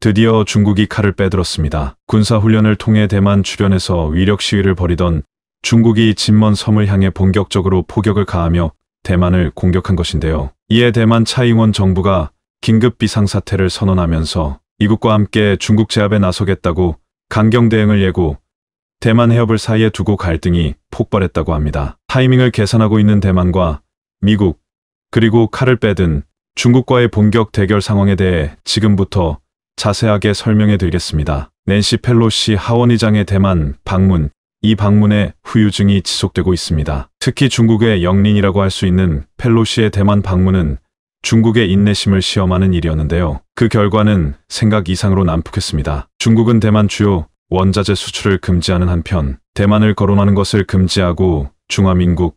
드디어 중국이 칼을 빼들었습니다. 군사훈련을 통해 대만 주변에서 위력 시위를 벌이던 중국이 진먼 섬을 향해 본격적으로 포격을 가하며 대만을 공격한 것인데요. 이에 대만 차이원 정부가 긴급 비상사태를 선언하면서 이국과 함께 중국 제압에 나서겠다고 강경대응을 예고 대만 해협을 사이에 두고 갈등이 폭발했다고 합니다. 타이밍을 계산하고 있는 대만과 미국 그리고 칼을 빼든 중국과의 본격 대결 상황에 대해 지금부터 자세하게 설명해 드리겠습니다. 낸시 펠로시 하원의장의 대만 방문, 이 방문의 후유증이 지속되고 있습니다. 특히 중국의 영린이라고 할 수 있는 펠로시의 대만 방문은 중국의 인내심을 시험하는 일이었는데요. 그 결과는 생각 이상으로 난폭했습니다. 중국은 대만 주요 원자재 수출을 금지하는 한편 대만을 거론하는 것을 금지하고 중화민국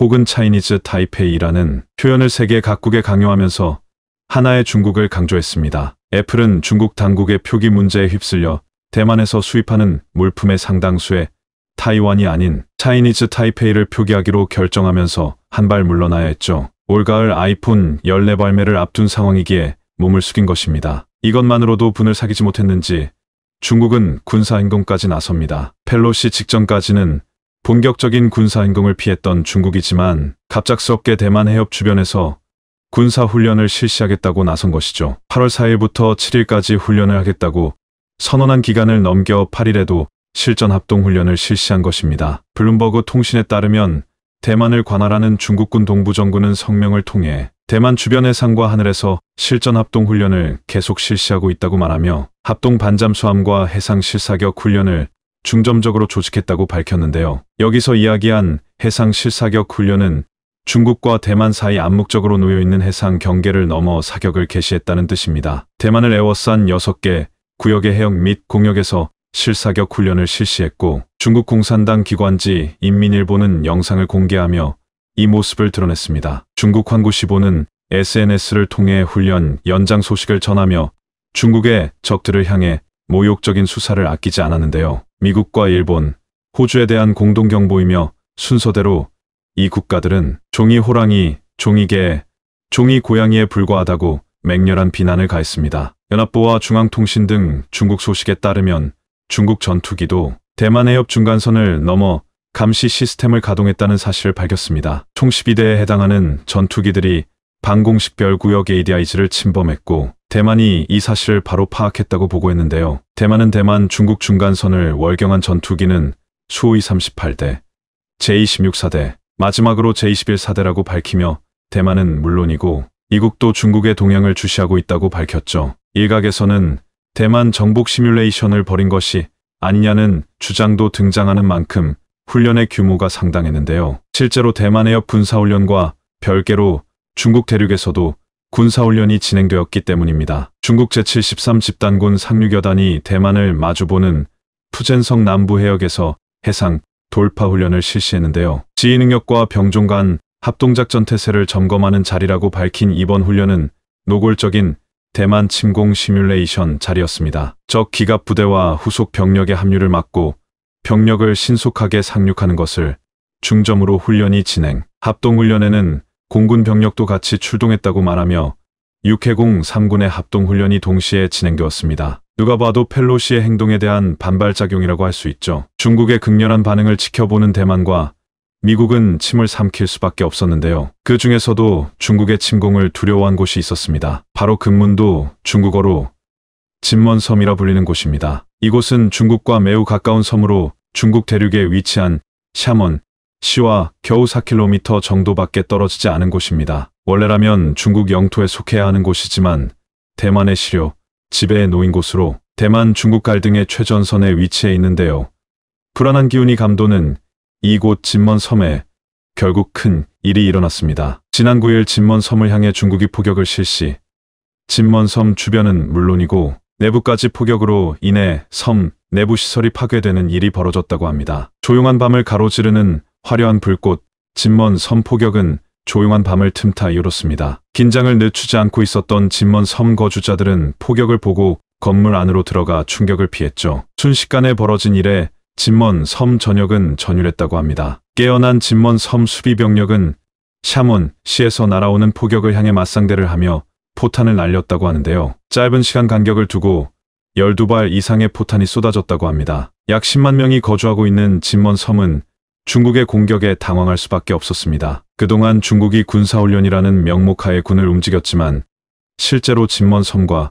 혹은 차이니즈 타이페이라는 표현을 세계 각국에 강요하면서 하나의 중국을 강조했습니다. 애플은 중국 당국의 표기 문제에 휩쓸려 대만에서 수입하는 물품의 상당수에 타이완이 아닌 차이니즈 타이페이를 표기하기로 결정하면서 한 발 물러나야 했죠. 올가을 아이폰 14 발매를 앞둔 상황이기에 몸을 숙인 것입니다. 이것만으로도 분을 사귀지 못했는지 중국은 군사행동까지 나섭니다. 펠로시 직전까지는 본격적인 군사행동을 피했던 중국이지만 갑작스럽게 대만 해협 주변에서 군사훈련을 실시하겠다고 나선 것이죠. 8월 4일부터 7일까지 훈련을 하겠다고 선언한 기간을 넘겨 8일에도 실전 합동훈련을 실시한 것입니다. 블룸버그 통신에 따르면 대만을 관할하는 중국군 동부정군은 성명을 통해 대만 주변 해상과 하늘에서 실전 합동훈련을 계속 실시하고 있다고 말하며 합동 반잠수함과 해상 실사격 훈련을 중점적으로 조직했다고 밝혔는데요. 여기서 이야기한 해상 실사격 훈련은 중국과 대만 사이 암묵적으로 놓여있는 해상 경계를 넘어 사격을 개시했다는 뜻입니다. 대만을 에워싼 6개 구역의 해역 및 공역에서 실사격 훈련을 실시했고 중국 공산당 기관지 인민일보는 영상을 공개하며 이 모습을 드러냈습니다. 중국 환구시보는 SNS를 통해 훈련 연장 소식을 전하며 중국의 적들을 향해 모욕적인 수사를 아끼지 않았는데요. 미국과 일본, 호주에 대한 공동경보이며 순서대로 이 국가들은 종이 호랑이, 종이개, 종이 고양이에 불과하다고 맹렬한 비난을 가했습니다. 연합보와 중앙통신 등 중국 소식에 따르면 중국 전투기도 대만 해협 중간선을 넘어 감시 시스템을 가동했다는 사실을 밝혔습니다. 총 12대에 해당하는 전투기들이 방공식 별구역 ADIG를 침범했고 대만이 이 사실을 바로 파악했다고 보고했는데요. 대만은 대만 중국 중간선을 월경한 전투기는 수호이 38대, 제26사대, 마지막으로 제21 사대라고 밝히며 대만은 물론이고 이국도 중국의 동향을 주시하고 있다고 밝혔죠. 일각에서는 대만 정복 시뮬레이션을 벌인 것이 아니냐는 주장도 등장하는 만큼 훈련의 규모가 상당했는데요. 실제로 대만 해협 군사훈련과 별개로 중국 대륙에서도 군사훈련이 진행되었기 때문입니다. 중국 제73 집단군 상륙여단이 대만을 마주보는 푸젠성 남부 해역에서 해상 돌파 훈련을 실시했는데요. 지휘 능력과 병종 간 합동작전 태세를 점검하는 자리라고 밝힌 이번 훈련은 노골적인 대만 침공 시뮬레이션 자리였습니다. 적 기갑 부대와 후속 병력의 합류를 막고 병력을 신속하게 상륙하는 것을 중점으로 훈련이 진행. 합동훈련에는 공군 병력도 같이 출동했다고 말하며 육해공 3군의 합동훈련이 동시에 진행되었습니다. 누가 봐도 펠로시의 행동에 대한 반발작용이라고 할 수 있죠. 중국의 극렬한 반응을 지켜보는 대만과 미국은 침을 삼킬 수밖에 없었는데요. 그 중에서도 중국의 침공을 두려워한 곳이 있었습니다. 바로 금문도 중국어로 진먼섬이라 불리는 곳입니다. 이곳은 중국과 매우 가까운 섬으로 중국 대륙에 위치한 샤먼, 시와 겨우 4km 정도밖에 떨어지지 않은 곳입니다. 원래라면 중국 영토에 속해야 하는 곳이지만 대만의 시료, 지배에 놓인 곳으로 대만, 중국 갈등의 최전선에 위치해 있는데요. 불안한 기운이 감도는 이곳 진먼 섬에 결국 큰 일이 일어났습니다. 지난 9일 진먼 섬을 향해 중국이 포격을 실시 진먼 섬 주변은 물론이고 내부까지 포격으로 인해 섬 내부 시설이 파괴되는 일이 벌어졌다고 합니다. 조용한 밤을 가로지르는 화려한 불꽃, 진먼 섬 포격은 조용한 밤을 틈타 이뤘습니다. 긴장을 늦추지 않고 있었던 진먼 섬 거주자들은 폭격을 보고 건물 안으로 들어가 충격을 피했죠. 순식간에 벌어진 일에 진먼 섬 전역은 전율했다고 합니다. 깨어난 진먼 섬 수비병력은 샤문 시에서 날아오는 폭격을 향해 맞상대를 하며 포탄을 날렸다고 하는데요. 짧은 시간 간격을 두고 12발 이상의 포탄이 쏟아졌다고 합니다. 약 10만 명이 거주하고 있는 진먼 섬은 중국의 공격에 당황할 수밖에 없었습니다. 그동안 중국이 군사훈련이라는 명목하에 군을 움직였지만 실제로 진먼 섬과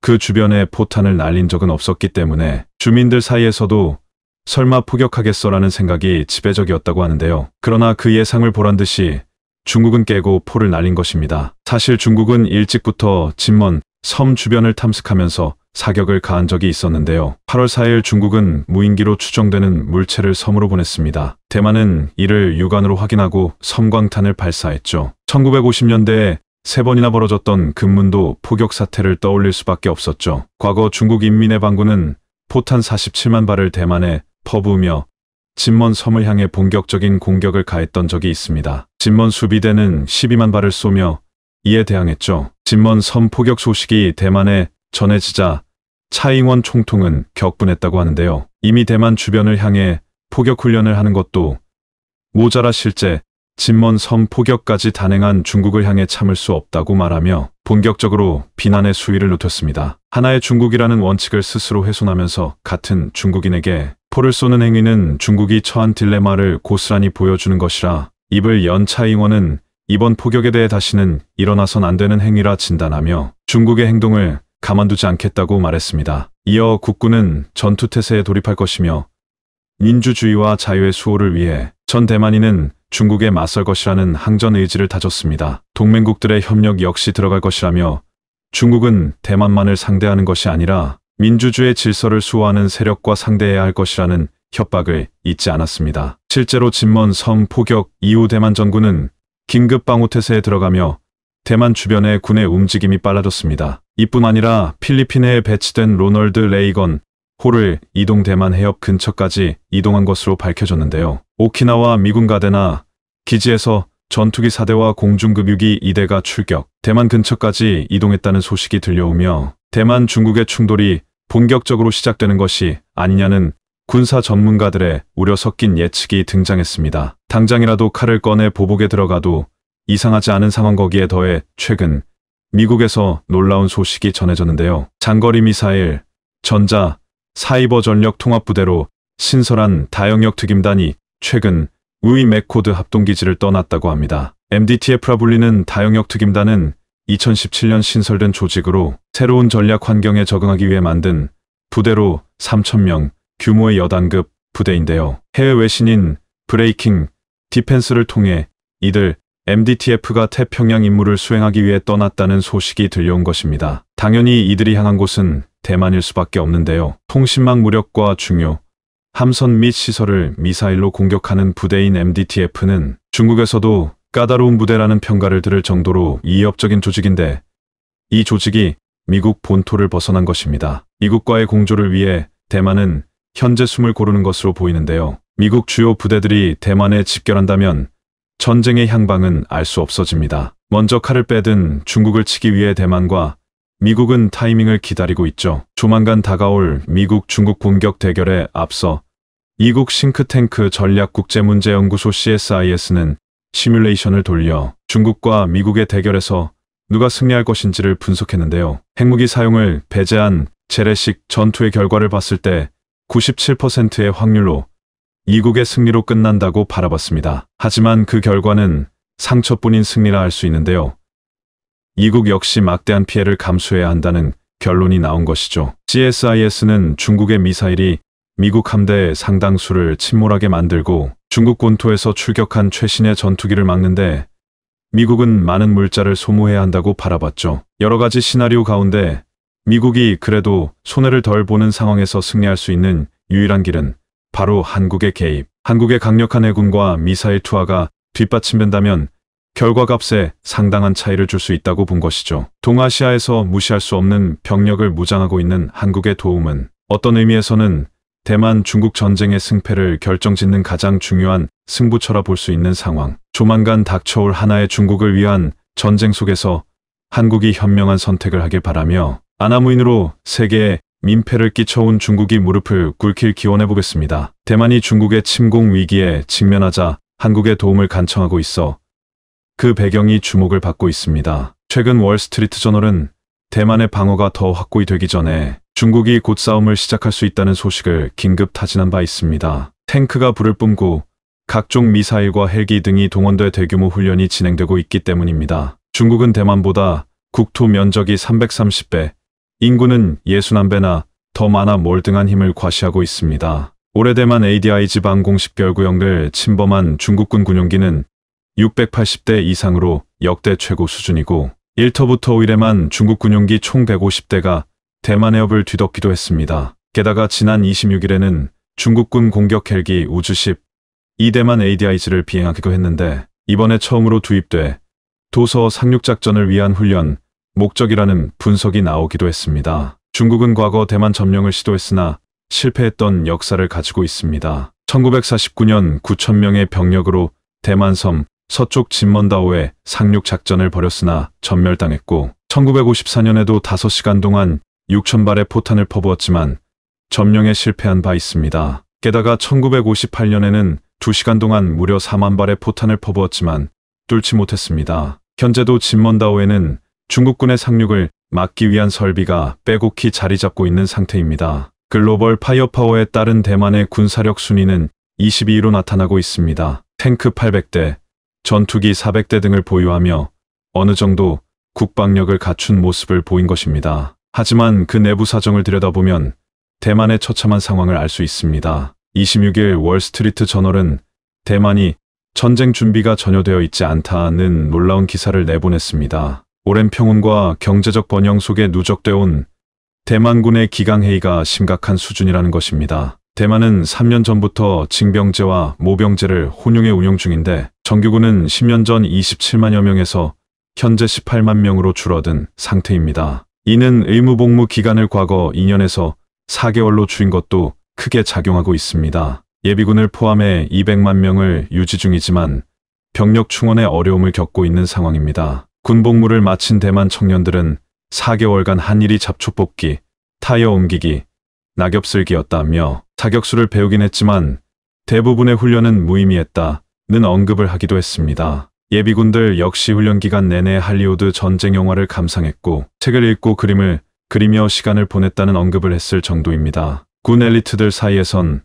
그 주변에 포탄을 날린 적은 없었기 때문에 주민들 사이에서도 설마 포격하겠어라는 생각이 지배적이었다고 하는데요. 그러나 그 예상을 보란 듯이 중국은 깨고 포를 날린 것입니다. 사실 중국은 일찍부터 진먼 섬 주변을 탐색하면서 사격을 가한 적이 있었는데요. 8월 4일 중국은 무인기로 추정되는 물체를 섬으로 보냈습니다. 대만은 이를 육안으로 확인하고 섬광탄을 발사했죠. 1950년대에 세 번이나 벌어졌던 금문도 포격 사태를 떠올릴 수밖에 없었죠. 과거 중국 인민해방군은 포탄 47만 발을 대만에 퍼부으며 진먼 섬을 향해 본격적인 공격을 가했던 적이 있습니다. 진먼 수비대는 12만 발을 쏘며 이에 대항했죠. 진먼 섬 포격 소식이 대만에 전해지자 차잉원 총통은 격분했다고 하는데요. 이미 대만 주변을 향해 포격 훈련을 하는 것도 모자라 실제 진먼 섬 포격까지 단행한 중국을 향해 참을 수 없다고 말하며 본격적으로 비난의 수위를 높였습니다. 하나의 중국이라는 원칙을 스스로 훼손하면서 같은 중국인에게 포를 쏘는 행위는 중국이 처한 딜레마를 고스란히 보여주는 것이라 입을 연 차잉원은 이번 포격에 대해 다시는 일어나선 안 되는 행위라 진단하며 중국의 행동을 가만두지 않겠다고 말했습니다. 이어 국군은 전투태세에 돌입할 것이며 민주주의와 자유의 수호를 위해 전 대만인은 중국에 맞설 것이라는 항전 의지를 다졌습니다. 동맹국들의 협력 역시 들어갈 것이라며 중국은 대만만을 상대하는 것이 아니라 민주주의 질서를 수호하는 세력과 상대해야 할 것이라는 협박을 잊지 않았습니다. 실제로 진먼 섬 포격 이후 대만 전군은 긴급 방호태세에 들어가며 대만 주변의 군의 움직임이 빨라졌습니다. 이뿐 아니라 필리핀에 배치된 로널드 레이건 호를 이동 대만 해협 근처까지 이동한 것으로 밝혀졌는데요. 오키나와 미군 가대나 기지에서 전투기 4대와 공중급유기 2대가 출격, 대만 근처까지 이동했다는 소식이 들려오며 대만 중국의 충돌이 본격적으로 시작되는 것이 아니냐는 군사 전문가들의 우려 섞인 예측이 등장했습니다. 당장이라도 칼을 꺼내 보복에 들어가도 이상하지 않은 상황 거기에 더해 최근 미국에서 놀라운 소식이 전해졌는데요. 장거리 미사일, 전자, 사이버 전력 통합부대로 신설한 다영역 특임단이 최근 우이 메코드 합동기지를 떠났다고 합니다. MDTF라 불리는 다영역 특임단은 2017년 신설된 조직으로 새로운 전략 환경에 적응하기 위해 만든 부대로 3,000명 규모의 여단급 부대인데요. 해외 외신인 브레이킹 디펜스를 통해 이들 MDTF가 태평양 임무를 수행하기 위해 떠났다는 소식이 들려온 것입니다. 당연히 이들이 향한 곳은 대만일 수밖에 없는데요. 통신망 무력과 중요, 함선 및 시설을 미사일로 공격하는 부대인 MDTF는 중국에서도 까다로운 부대라는 평가를 들을 정도로 이협적인 조직인데 이 조직이 미국 본토를 벗어난 것입니다. 미국과의 공조를 위해 대만은 현재 숨을 고르는 것으로 보이는데요. 미국 주요 부대들이 대만에 집결한다면 전쟁의 향방은 알 수 없어집니다. 먼저 칼을 빼든 중국을 치기 위해 대만과 미국은 타이밍을 기다리고 있죠. 조만간 다가올 미국 중국 공격 대결에 앞서 이국 싱크탱크 전략국제문제연구소 CSIS는 시뮬레이션을 돌려 중국과 미국의 대결에서 누가 승리할 것인지를 분석했는데요. 핵무기 사용을 배제한 재래식 전투의 결과를 봤을 때 97%의 확률로 이국의 승리로 끝난다고 바라봤습니다. 하지만 그 결과는 상처뿐인 승리라 할 수 있는데요. 이국 역시 막대한 피해를 감수해야 한다는 결론이 나온 것이죠. CSIS는 중국의 미사일이 미국 함대의 상당수를 침몰하게 만들고 중국 권토에서 출격한 최신의 전투기를 막는데 미국은 많은 물자를 소모해야 한다고 바라봤죠. 여러 가지 시나리오 가운데 미국이 그래도 손해를 덜 보는 상황에서 승리할 수 있는 유일한 길은 바로 한국의 개입. 한국의 강력한 해군과 미사일 투하가 뒷받침된다면 결과값에 상당한 차이를 줄 수 있다고 본 것이죠. 동아시아에서 무시할 수 없는 병력을 무장하고 있는 한국의 도움은 어떤 의미에서는 대만 중국 전쟁의 승패를 결정짓는 가장 중요한 승부처라 볼 수 있는 상황. 조만간 닥쳐올 하나의 중국을 위한 전쟁 속에서 한국이 현명한 선택을 하길 바라며 아나무인으로 세계에 민폐를 끼쳐온 중국이 무릎을 꿇길 기원해보겠습니다. 대만이 중국의 침공 위기에 직면하자 한국의 도움을 간청하고 있어 그 배경이 주목을 받고 있습니다. 최근 월스트리트 저널은 대만의 방어가 더 확고히 되기 전에 중국이 곧 싸움을 시작할 수 있다는 소식을 긴급 타진한 바 있습니다. 탱크가 불을 뿜고 각종 미사일과 헬기 등이 동원돼 대규모 훈련이 진행되고 있기 때문입니다. 중국은 대만보다 국토 면적이 330배, 인구는 61배나 더 많아 몰등한 힘을 과시하고 있습니다. 올해 대만 ADI 지방 공식 별구역을 침범한 중국군 군용기는 680대 이상으로 역대 최고 수준이고 1터부터 5일에만 중국 군용기 총 150대가 대만 해협을 뒤덮기도 했습니다. 게다가 지난 26일에는 중국군 공격 헬기 우주 10, 이대만 a d i z 를 비행하기도 했는데 이번에 처음으로 투입돼 도서 상륙작전을 위한 훈련 목적이라는 분석이 나오기도 했습니다. 중국은 과거 대만 점령을 시도했으나 실패했던 역사를 가지고 있습니다. 1949년 9천명의 병력으로 대만섬 서쪽 진먼다오에 상륙 작전을 벌였으나 전멸당했고 1954년에도 5시간 동안 6천발의 포탄을 퍼부었지만 점령에 실패한 바 있습니다. 게다가 1958년에는 2시간 동안 무려 4만 발의 포탄을 퍼부었지만 뚫지 못했습니다. 현재도 진먼다오에는 중국군의 상륙을 막기 위한 설비가 빼곡히 자리 잡고 있는 상태입니다. 글로벌 파이어파워에 따른 대만의 군사력 순위는 22위로 나타나고 있습니다. 탱크 800대, 전투기 400대 등을 보유하며 어느 정도 국방력을 갖춘 모습을 보인 것입니다. 하지만 그 내부 사정을 들여다보면 대만의 처참한 상황을 알 수 있습니다. 26일 월스트리트 저널은 대만이 전쟁 준비가 전혀 되어 있지 않다는 놀라운 기사를 내보냈습니다. 오랜 평온과 경제적 번영 속에 누적되어온 대만군의 기강회의가 심각한 수준이라는 것입니다. 대만은 3년 전부터 징병제와 모병제를 혼용해 운영 중인데 정규군은 10년 전 27만여 명에서 현재 18만 명으로 줄어든 상태입니다. 이는 의무복무 기간을 과거 2년에서 4개월로 줄인 것도 크게 작용하고 있습니다. 예비군을 포함해 200만 명을 유지 중이지만 병력 충원에 어려움을 겪고 있는 상황입니다. 군복무를 마친 대만 청년들은 4개월간 한일이 잡초 뽑기, 타이어 옮기기, 낙엽 쓸기였다며 자격수를 배우긴 했지만 대부분의 훈련은 무의미했다는 언급을 하기도 했습니다. 예비군들 역시 훈련 기간 내내 할리우드 전쟁 영화를 감상했고 책을 읽고 그림을 그리며 시간을 보냈다는 언급을 했을 정도입니다. 군 엘리트들 사이에선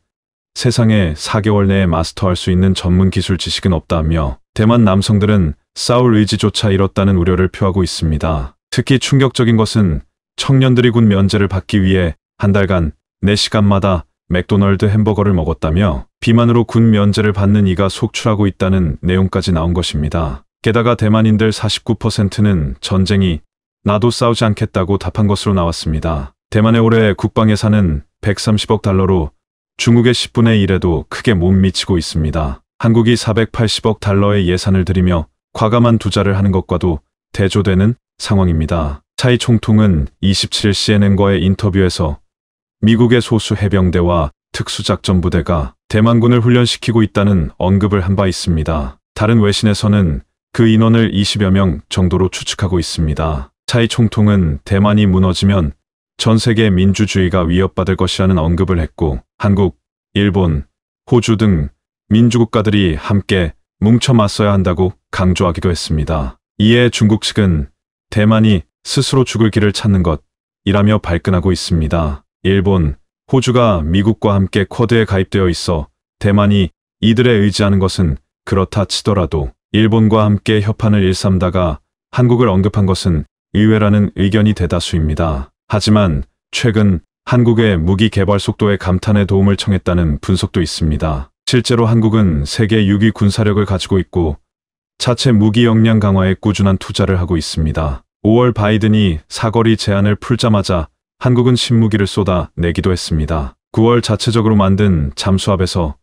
세상에 4개월 내에 마스터할 수 있는 전문 기술 지식은 없다며 대만 남성들은 싸울 의지조차 잃었다는 우려를 표하고 있습니다. 특히 충격적인 것은 청년들이 군 면제를 받기 위해 한 달간 4시간마다 맥도널드 햄버거를 먹었다며 비만으로 군 면제를 받는 이가 속출하고 있다는 내용까지 나온 것입니다. 게다가 대만인들 49%는 전쟁이 나도 싸우지 않겠다고 답한 것으로 나왔습니다. 대만의 올해 국방 예산은 130억 달러로 중국의 10분의 1에도 크게 못 미치고 있습니다. 한국이 480억 달러의 예산을 들이며 과감한 투자를 하는 것과도 대조되는 상황입니다. 차이 총통은 2 7 CNN과의 인터뷰에서 미국의 소수 해병대와 특수작전부대가 대만군을 훈련시키고 있다는 언급을 한 바 있습니다. 다른 외신에서는 그 인원을 20여 명 정도로 추측하고 있습니다. 차이 총통은 대만이 무너지면 전 세계 민주주의가 위협받을 것이라는 언급을 했고 한국, 일본, 호주 등 민주국가들이 함께 뭉쳐 맞서야 한다고 강조하기도 했습니다. 이에 중국 측은 대만이 스스로 죽을 길을 찾는 것이라며 발끈하고 있습니다. 일본, 호주가 미국과 함께 쿼드에 가입되어 있어 대만이 이들에 의지하는 것은 그렇다 치더라도 일본과 함께 협판을 일삼다가 한국을 언급한 것은 의외라는 의견이 대다수입니다. 하지만 최근 한국의 무기 개발 속도에 감탄의 도움을 청했다는 분석도 있습니다. 실제로 한국은 세계 6위 군사력을 가지고 있고 자체 무기 역량 강화에 꾸준한 투자를 하고 있습니다. 5월 바이든이 사거리 제한을 풀자마자 한국은 신무기를 쏟아내기도 했습니다. 9월 자체적으로 만든 잠수함에서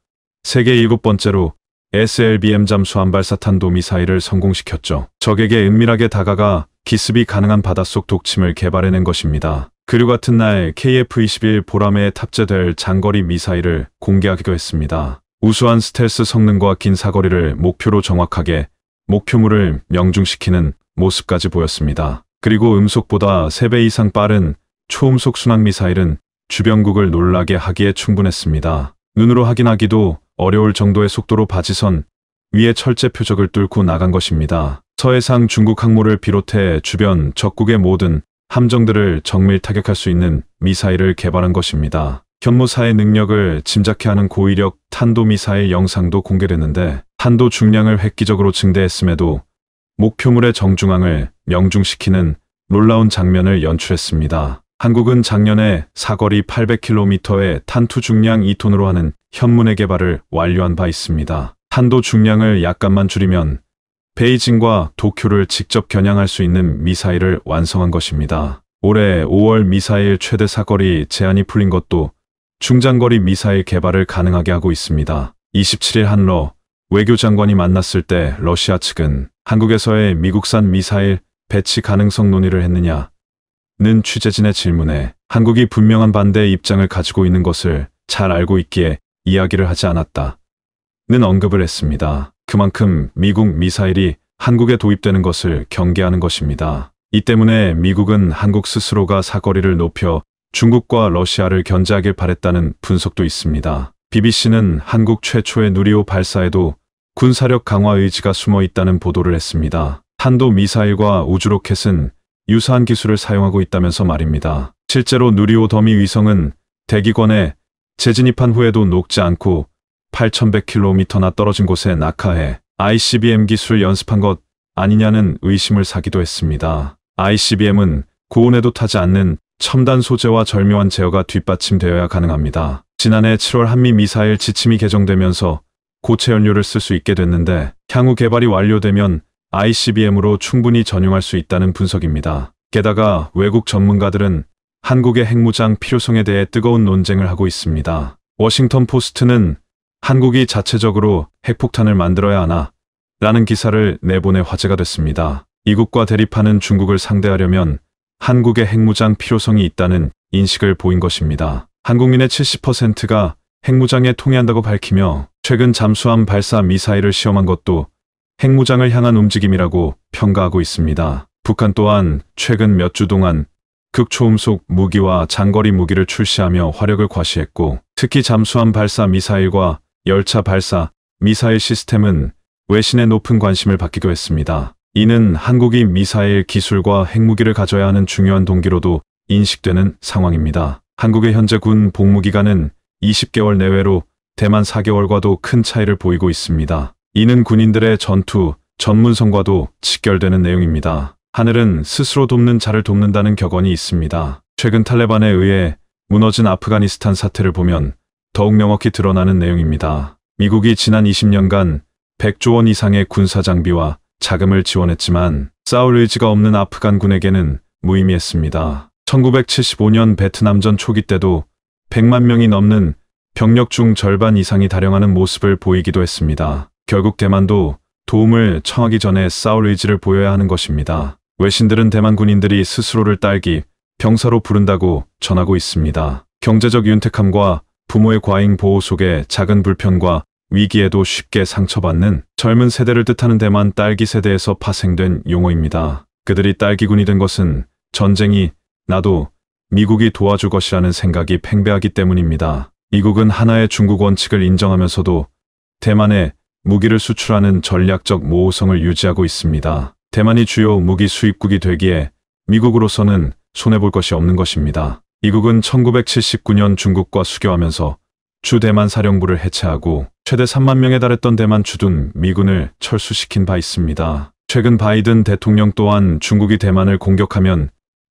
세계 7번째로 SLBM 잠수함 발사탄도 미사일을 성공시켰죠. 적에게 은밀하게 다가가 기습이 가능한 바닷속 독침을 개발해낸 것입니다. 그류 같은 날 KF-21 보람에 탑재될 장거리 미사일을 공개하기도 했습니다. 우수한 스텔스 성능과 긴 사거리를 목표로 정확하게 목표물을 명중시키는 모습까지 보였습니다. 그리고 음속보다 3배 이상 빠른 초음속 순항 미사일은 주변국을 놀라게 하기에 충분했습니다. 눈으로 확인하기도 어려울 정도의 속도로 바지선 위에 철제 표적을 뚫고 나간 것입니다. 서해상 중국 항모를 비롯해 주변 적국의 모든 함정들을 정밀 타격할 수 있는 미사일을 개발한 것입니다. 현무사의 능력을 짐작케 하는 고위력 탄도미사일 영상도 공개됐는데 탄도 중량을 획기적으로 증대했음에도 목표물의 정중앙을 명중시키는 놀라운 장면을 연출했습니다. 한국은 작년에 사거리 800km의 탄투 중량 2톤으로 하는 현문의 개발을 완료한 바 있습니다. 탄도 중량을 약간만 줄이면 베이징과 도쿄를 직접 겨냥할 수 있는 미사일을 완성한 것입니다. 올해 5월 미사일 최대 사거리 제한이 풀린 것도 중장거리 미사일 개발을 가능하게 하고 있습니다. 27일 한러 외교장관이 만났을 때 러시아 측은 한국에서의 미국산 미사일 배치 가능성 논의를 했느냐 는 취재진의 질문에 한국이 분명한 반대의 입장을 가지고 있는 것을 잘 알고 있기에 이야기를 하지 않았다. 는 언급을 했습니다. 그만큼 미국 미사일이 한국에 도입되는 것을 경계하는 것입니다. 이 때문에 미국은 한국 스스로가 사거리를 높여 중국과 러시아를 견제하길 바랬다는 분석도 있습니다. BBC는 한국 최초의 누리호 발사에도 군사력 강화 의지가 숨어 있다는 보도를 했습니다. 탄도 미사일과 우주로켓은 유사한 기술을 사용하고 있다면서 말입니다. 실제로 누리호 더미 위성은 대기권에 재진입한 후에도 녹지 않고 8,100km나 떨어진 곳에 낙하해 ICBM 기술 연습한 것 아니냐는 의심을 사기도 했습니다. ICBM은 고온에도 타지 않는 첨단 소재와 절묘한 제어가 뒷받침되어야 가능합니다. 지난해 7월 한미 미사일 지침이 개정되면서 고체 연료를 쓸 수 있게 됐는데 향후 개발이 완료되면 ICBM으로 충분히 전용할 수 있다는 분석입니다. 게다가 외국 전문가들은 한국의 핵무장 필요성에 대해 뜨거운 논쟁을 하고 있습니다. 워싱턴 포스트는 한국이 자체적으로 핵폭탄을 만들어야 하나 라는 기사를 내보내 화제가 됐습니다. 이국과 대립하는 중국을 상대하려면 한국의 핵무장 필요성이 있다는 인식을 보인 것입니다. 한국민의 70%가 핵무장에 통해한다고 밝히며 최근 잠수함 발사 미사일을 시험한 것도 핵무장을 향한 움직임이라고 평가하고 있습니다. 북한 또한 최근 몇 주 동안 극초음속 무기와 장거리 무기를 출시하며 화력을 과시했고 특히 잠수함 발사 미사일과 열차 발사 미사일 시스템은 외신의 높은 관심을 받기도 했습니다. 이는 한국이 미사일 기술과 핵무기를 가져야 하는 중요한 동기로도 인식되는 상황입니다. 한국의 현재 군 복무기간은 20개월 내외로 대만 4개월과도 큰 차이를 보이고 있습니다. 이는 군인들의 전투, 전문성과도 직결되는 내용입니다. 하늘은 스스로 돕는 자를 돕는다는 격언이 있습니다. 최근 탈레반에 의해 무너진 아프가니스탄 사태를 보면 더욱 명확히 드러나는 내용입니다. 미국이 지난 20년간 100조 원 이상의 군사 장비와 자금을 지원했지만 싸울 의지가 없는 아프간군에게는 무의미했습니다. 1975년 베트남전 초기 때도 100만 명이 넘는 병력 중 절반 이상이 다량하는 모습을 보이기도 했습니다. 결국 대만도 도움을 청하기 전에 싸울 의지를 보여야 하는 것입니다. 외신들은 대만 군인들이 스스로를 딸기, 병사로 부른다고 전하고 있습니다. 경제적 윤택함과 부모의 과잉 보호 속에 작은 불편과 위기에도 쉽게 상처받는 젊은 세대를 뜻하는 대만 딸기 세대에서 파생된 용어입니다. 그들이 딸기군이 된 것은 전쟁이 나도 미국이 도와줄 것이라는 생각이 팽배하기 때문입니다. 미국은 하나의 중국 원칙을 인정하면서도 대만에 무기를 수출하는 전략적 모호성을 유지하고 있습니다. 대만이 주요 무기 수입국이 되기에 미국으로서는 손해볼 것이 없는 것입니다. 미국은 1979년 중국과 수교하면서 주대만 사령부를 해체하고 최대 3만 명에 달했던 대만 주둔 미군을 철수시킨 바 있습니다. 최근 바이든 대통령 또한 중국이 대만을 공격하면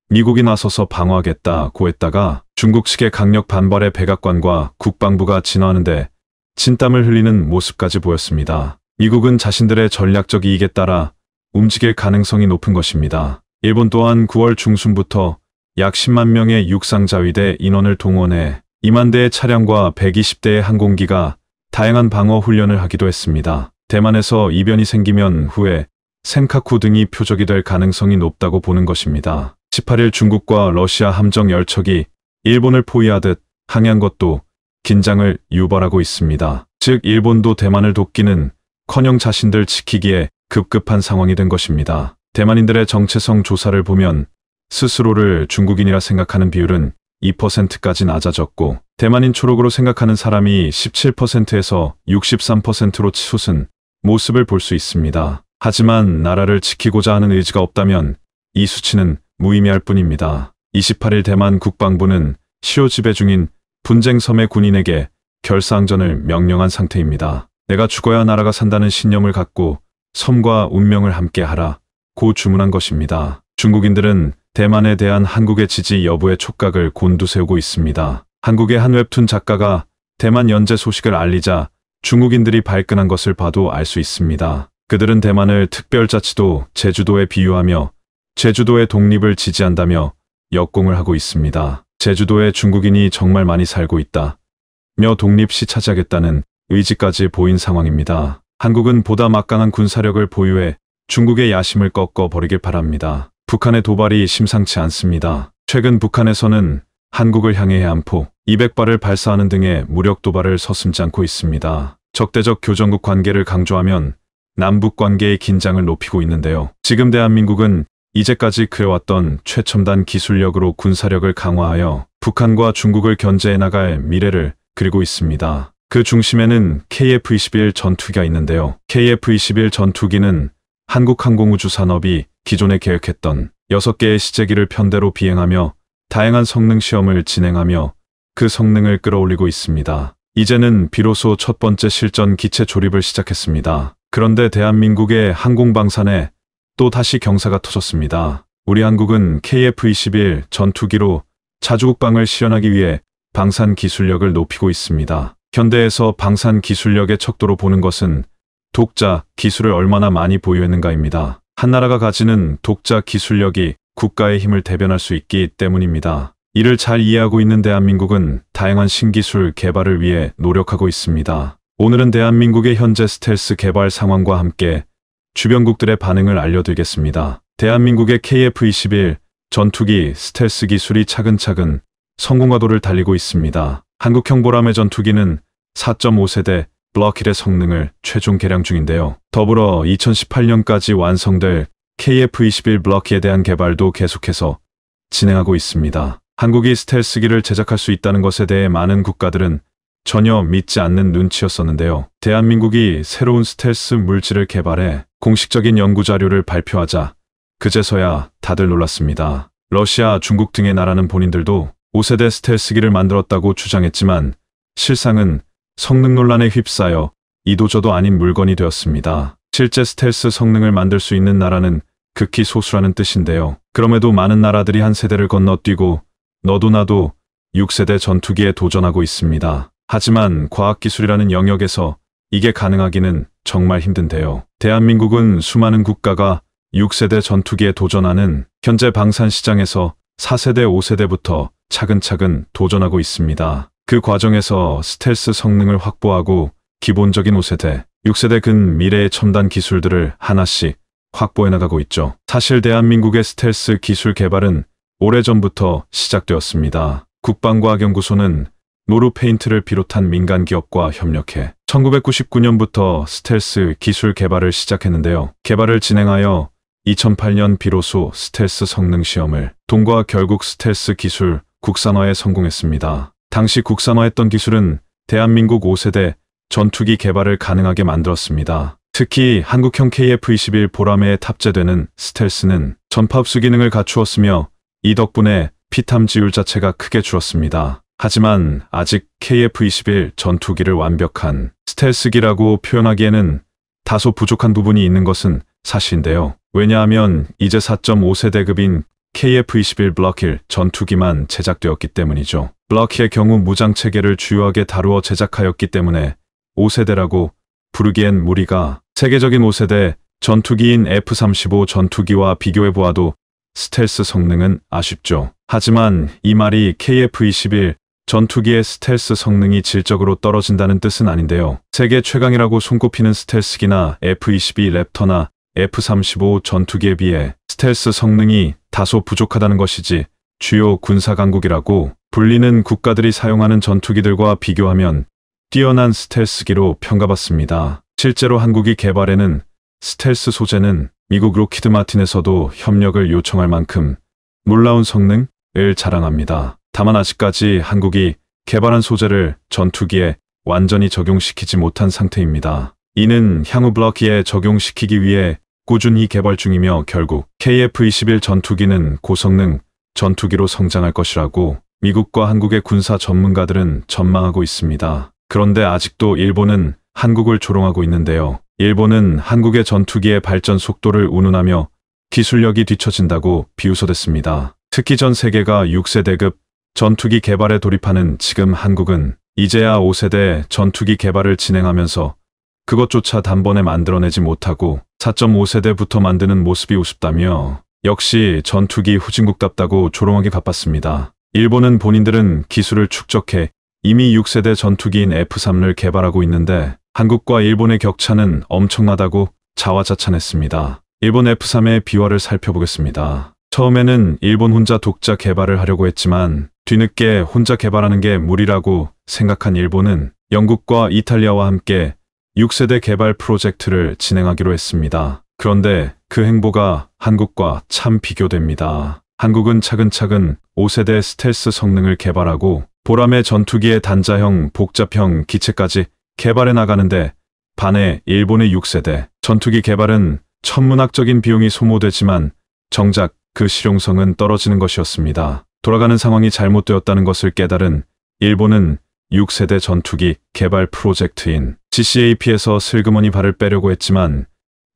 미국이 나서서 방어하겠다고 했다가 중국 측의 강력 반발에 백악관과 국방부가 진화하는데 진땀을 흘리는 모습까지 보였습니다. 미국은 자신들의 전략적 이익에 따라 움직일 가능성이 높은 것입니다. 일본 또한 9월 중순부터 약 10만 명의 육상자위대 인원을 동원해 2만 대의 차량과 120대의 항공기가 다양한 방어 훈련을 하기도 했습니다. 대만에서 이변이 생기면 후에 센카쿠 등이 표적이 될 가능성이 높다고 보는 것입니다. 18일 중국과 러시아 함정 열척이 일본을 포위하듯 항해한 것도 긴장을 유발하고 있습니다. 즉 일본도 대만을 돕기는 커녕 자신들 지키기에 급급한 상황이 된 것입니다. 대만인들의 정체성 조사를 보면 스스로를 중국인이라 생각하는 비율은 2%까지 낮아졌고 대만인 초록으로 생각하는 사람이 17%에서 63%로 치솟은 모습을 볼 수 있습니다. 하지만 나라를 지키고자 하는 의지가 없다면 이 수치는 무의미할 뿐입니다. 28일 대만 국방부는 시호 지배 중인 분쟁섬의 군인에게 결사항전을 명령한 상태입니다. 내가 죽어야 나라가 산다는 신념을 갖고 섬과 운명을 함께하라 고 주문한 것입니다. 중국인들은 대만에 대한 한국의 지지 여부의 촉각을 곤두세우고 있습니다. 한국의 한 웹툰 작가가 대만 연재 소식을 알리자 중국인들이 발끈한 것을 봐도 알 수 있습니다. 그들은 대만을 특별자치도 제주도에 비유하며 제주도의 독립을 지지한다며 역공을 하고 있습니다. 제주도에 중국인이 정말 많이 살고 있다. 며 독립시 차지하겠다는 의지까지 보인 상황입니다. 한국은 보다 막강한 군사력을 보유해 중국의 야심을 꺾어 버리길 바랍니다. 북한의 도발이 심상치 않습니다. 최근 북한에서는 한국을 향해 안포 200발을 발사하는 등의 무력 도발을 서슴지 않고 있습니다. 적대적 교정국 관계를 강조하면 남북 관계의 긴장을 높이고 있는데요. 지금 대한민국은 이제까지 그려왔던 최첨단 기술력으로 군사력을 강화하여 북한과 중국을 견제해 나갈 미래를 그리고 있습니다. 그 중심에는 KF-21 전투기가 있는데요. KF-21 전투기는 한국항공우주산업이 기존에 계획했던 6개의 시제기를 편대로 비행하며 다양한 성능 시험을 진행하며 그 성능을 끌어올리고 있습니다. 이제는 비로소 첫 번째 실전 기체 조립을 시작했습니다. 그런데 대한민국의 항공방산에 또 다시 경사가 터졌습니다. 우리 한국은 KF-21 전투기로 자주국방을 실현하기 위해 방산 기술력을 높이고 있습니다. 현대에서 방산 기술력의 척도로 보는 것은 독자, 기술을 얼마나 많이 보유했는가입니다. 한나라가 가지는 독자 기술력이 국가의 힘을 대변할 수 있기 때문입니다. 이를 잘 이해하고 있는 대한민국은 다양한 신기술 개발을 위해 노력하고 있습니다. 오늘은 대한민국의 현재 스텔스 개발 상황과 함께 주변국들의 반응을 알려드리겠습니다. 대한민국의 KF-21 전투기 스텔스 기술이 차근차근 성공화도를 달리고 있습니다. 한국형 보람의 전투기는 4.5세대 블럭힐의 성능을 최종 개량 중인데요. 더불어 2018년까지 완성될 KF-21 블럭힐에 대한 개발도 계속해서 진행하고 있습니다. 한국이 스텔스기를 제작할 수 있다는 것에 대해 많은 국가들은 전혀 믿지 않는 눈치였었는데요. 대한민국이 새로운 스텔스 물질을 개발해 공식적인 연구 자료를 발표하자 그제서야 다들 놀랐습니다. 러시아, 중국 등의 나라는 본인들도 5세대 스텔스기를 만들었다고 주장했지만 실상은 성능 논란에 휩싸여 이도저도 아닌 물건이 되었습니다. 실제 스텔스 성능을 만들 수 있는 나라는 극히 소수라는 뜻인데요. 그럼에도 많은 나라들이 한 세대를 건너뛰고 너도 나도 6세대 전투기에 도전하고 있습니다. 하지만 과학기술이라는 영역에서 이게 가능하기는 정말 힘든데요. 대한민국은 수많은 국가가 6세대 전투기에 도전하는 현재 방산 시장에서 4세대, 5세대부터 차근차근 도전하고 있습니다. 그 과정에서 스텔스 성능을 확보하고 기본적인 5세대, 6세대 근 미래의 첨단 기술들을 하나씩 확보해 나가고 있죠. 사실 대한민국의 스텔스 기술 개발은 오래전부터 시작되었습니다. 국방과학연구소는 노루페인트를 비롯한 민간 기업과 협력해 1999년부터 스텔스 기술 개발을 시작했는데요. 개발을 진행하여 2008년 비로소 스텔스 성능 시험을 통과 결국 스텔스 기술 국산화에 성공했습니다. 당시 국산화했던 기술은 대한민국 5세대 전투기 개발을 가능하게 만들었습니다. 특히 한국형 KF-21 보라매에 탑재되는 스텔스는 전파흡수 기능을 갖추었으며 이 덕분에 피탐 지율 자체가 크게 줄었습니다. 하지만 아직 KF-21 전투기를 완벽한 스텔스기라고 표현하기에는 다소 부족한 부분이 있는 것은 사실인데요. 왜냐하면 이제 4.5세대급인 KF-21 블럭힐 전투기만 제작되었기 때문이죠. 블럭힐의 경우 무장 체계를 주요하게 다루어 제작하였기 때문에 5세대라고 부르기엔 무리가 세계적인 5세대 전투기인 F-35 전투기와 비교해보아도 스텔스 성능은 아쉽죠. 하지만 이 말이 KF-21 전투기의 스텔스 성능이 질적으로 떨어진다는 뜻은 아닌데요. 세계 최강이라고 손꼽히는 스텔스기나 F-22 랩터나 F-35 전투기에 비해 스텔스 성능이 다소 부족하다는 것이지 주요 군사강국이라고 불리는 국가들이 사용하는 전투기들과 비교하면 뛰어난 스텔스기로 평가받습니다. 실제로 한국이 개발해낸 스텔스 소재는 미국 로키드 마틴에서도 협력을 요청할 만큼 놀라운 성능을 자랑합니다. 다만 아직까지 한국이 개발한 소재를 전투기에 완전히 적용시키지 못한 상태입니다. 이는 향후 블럭기에 적용시키기 위해 꾸준히 개발 중이며 결국 KF-21 전투기는 고성능 전투기로 성장할 것이라고 미국과 한국의 군사 전문가들은 전망하고 있습니다. 그런데 아직도 일본은 한국을 조롱하고 있는데요. 일본은 한국의 전투기의 발전 속도를 운운하며 기술력이 뒤처진다고 비우소됐습니다. 특히 전 세계가 6세대급 전투기 개발에 돌입하는 지금 한국은 이제야 5세대 전투기 개발을 진행하면서 그것조차 단번에 만들어내지 못하고 4.5세대부터 만드는 모습이 우습다며 역시 전투기 후진국답다고 조롱하기 바빴습니다. 일본은 본인들은 기술을 축적해 이미 6세대 전투기인 F-3를 개발하고 있는데 한국과 일본의 격차는 엄청나다고 자화자찬했습니다. 일본 F-3의 비화를 살펴보겠습니다. 처음에는 일본 혼자 독자 개발을 하려고 했지만 뒤늦게 혼자 개발하는 게 무리라고 생각한 일본은 영국과 이탈리아와 함께 6세대 개발 프로젝트를 진행하기로 했습니다. 그런데 그 행보가 한국과 참 비교됩니다. 한국은 차근차근 5세대 스텔스 성능을 개발하고 보람의 전투기의 단자형, 복잡형 기체까지 개발해 나가는데 반해 일본의 6세대 전투기 개발은 천문학적인 비용이 소모되지만 정작 그 실용성은 떨어지는 것이었습니다. 돌아가는 상황이 잘못되었다는 것을 깨달은 일본은 6세대 전투기 개발 프로젝트인 GCAP에서 슬그머니 발을 빼려고 했지만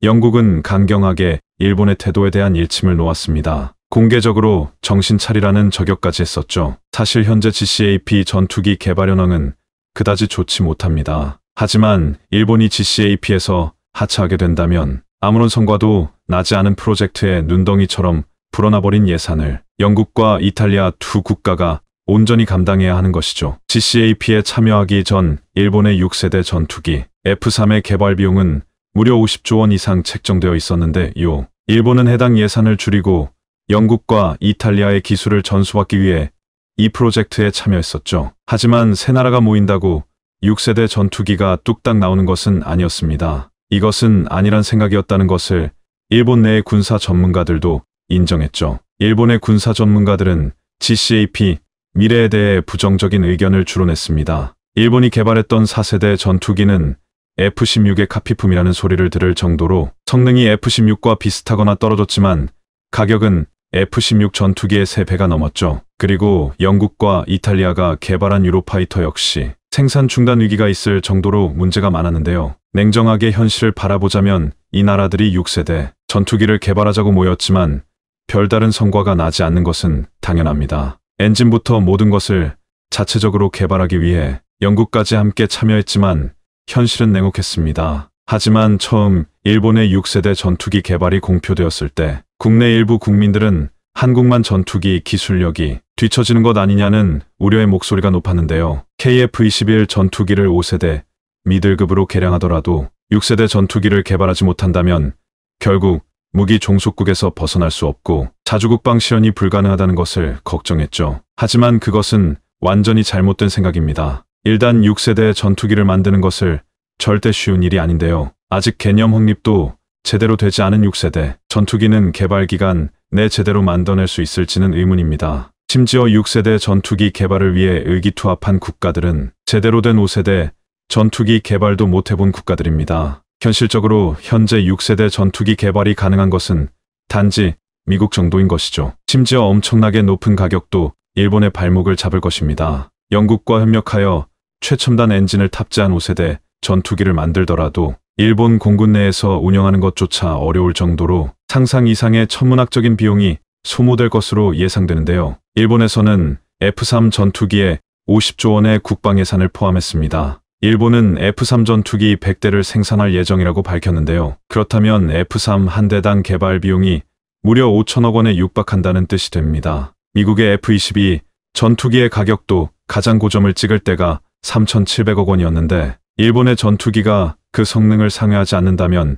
영국은 강경하게 일본의 태도에 대한 일침을 놓았습니다. 공개적으로 정신 차리라는 저격까지 했었죠. 사실 현재 GCAP 전투기 개발 현황은 그다지 좋지 못합니다. 하지만 일본이 GCAP에서 하차하게 된다면 아무런 성과도 나지 않은 프로젝트의 눈덩이처럼 불어나버린 예산을 영국과 이탈리아 두 국가가 온전히 감당해야 하는 것이죠. GCAP에 참여하기 전 일본의 6세대 전투기 F3의 개발 비용은 무려 50조 원 이상 책정되어 있었는데 요 일본은 해당 예산을 줄이고 영국과 이탈리아의 기술을 전수받기 위해 이 프로젝트에 참여했었죠. 하지만 세 나라가 모인다고 6세대 전투기가 뚝딱 나오는 것은 아니었습니다. 이것은 아니란 생각이었다는 것을 일본 내의 군사 전문가들도 인정했죠. 일본의 군사 전문가들은 GCAP 미래에 대해 부정적인 의견을 주로냈습니다. 일본이 개발했던 4세대 전투기는 F-16의 카피품이라는 소리를 들을 정도로 성능이 F-16과 비슷하거나 떨어졌지만 가격은 F-16 전투기의 3배가 넘었죠. 그리고 영국과 이탈리아가 개발한 유로파이터 역시 생산 중단 위기가 있을 정도로 문제가 많았는데요. 냉정하게 현실을 바라보자면 이 나라들이 6세대 전투기를 개발하자고 모였지만 별다른 성과가 나지 않는 것은 당연합니다. 엔진부터 모든 것을 자체적으로 개발하기 위해 영국까지 함께 참여했지만 현실은 냉혹했습니다. 하지만 처음 일본의 6세대 전투기 개발이 공표되었을 때 국내 일부 국민들은 한국만 전투기 기술력이 뒤처지는 것 아니냐는 우려의 목소리가 높았는데요. KF-21 전투기를 5세대 미들급으로 개량하더라도 6세대 전투기를 개발하지 못한다면 결국 무기 종속국에서 벗어날 수 없고 자주국방 시연이 불가능하다는 것을 걱정했죠. 하지만 그것은 완전히 잘못된 생각입니다. 일단 6세대 전투기를 만드는 것을 절대 쉬운 일이 아닌데요. 아직 개념 확립도 제대로 되지 않은 6세대 전투기는 개발 기간 내 제대로 만들어낼 수 있을지는 의문입니다. 심지어 6세대 전투기 개발을 위해 의기투합한 국가들은 제대로 된 5세대 전투기 개발도 못해본 국가들입니다. 현실적으로 현재 6세대 전투기 개발이 가능한 것은 단지 미국 정도인 것이죠. 심지어 엄청나게 높은 가격도 일본의 발목을 잡을 것입니다. 영국과 협력하여 최첨단 엔진을 탑재한 5세대 전투기를 만들더라도 일본 공군 내에서 운영하는 것조차 어려울 정도로 상상 이상의 천문학적인 비용이 소모될 것으로 예상되는데요. 일본에서는 F-3 전투기에 50조 원의 국방 예산을 포함했습니다. 일본은 F-3 전투기 100대를 생산할 예정이라고 밝혔는데요. 그렇다면 F-3 한 대당 개발 비용이 무려 5천억 원에 육박한다는 뜻이 됩니다. 미국의 F-22 전투기의 가격도 가장 고점을 찍을 때가 3,700억 원이었는데 일본의 전투기가 그 성능을 상회하지 않는다면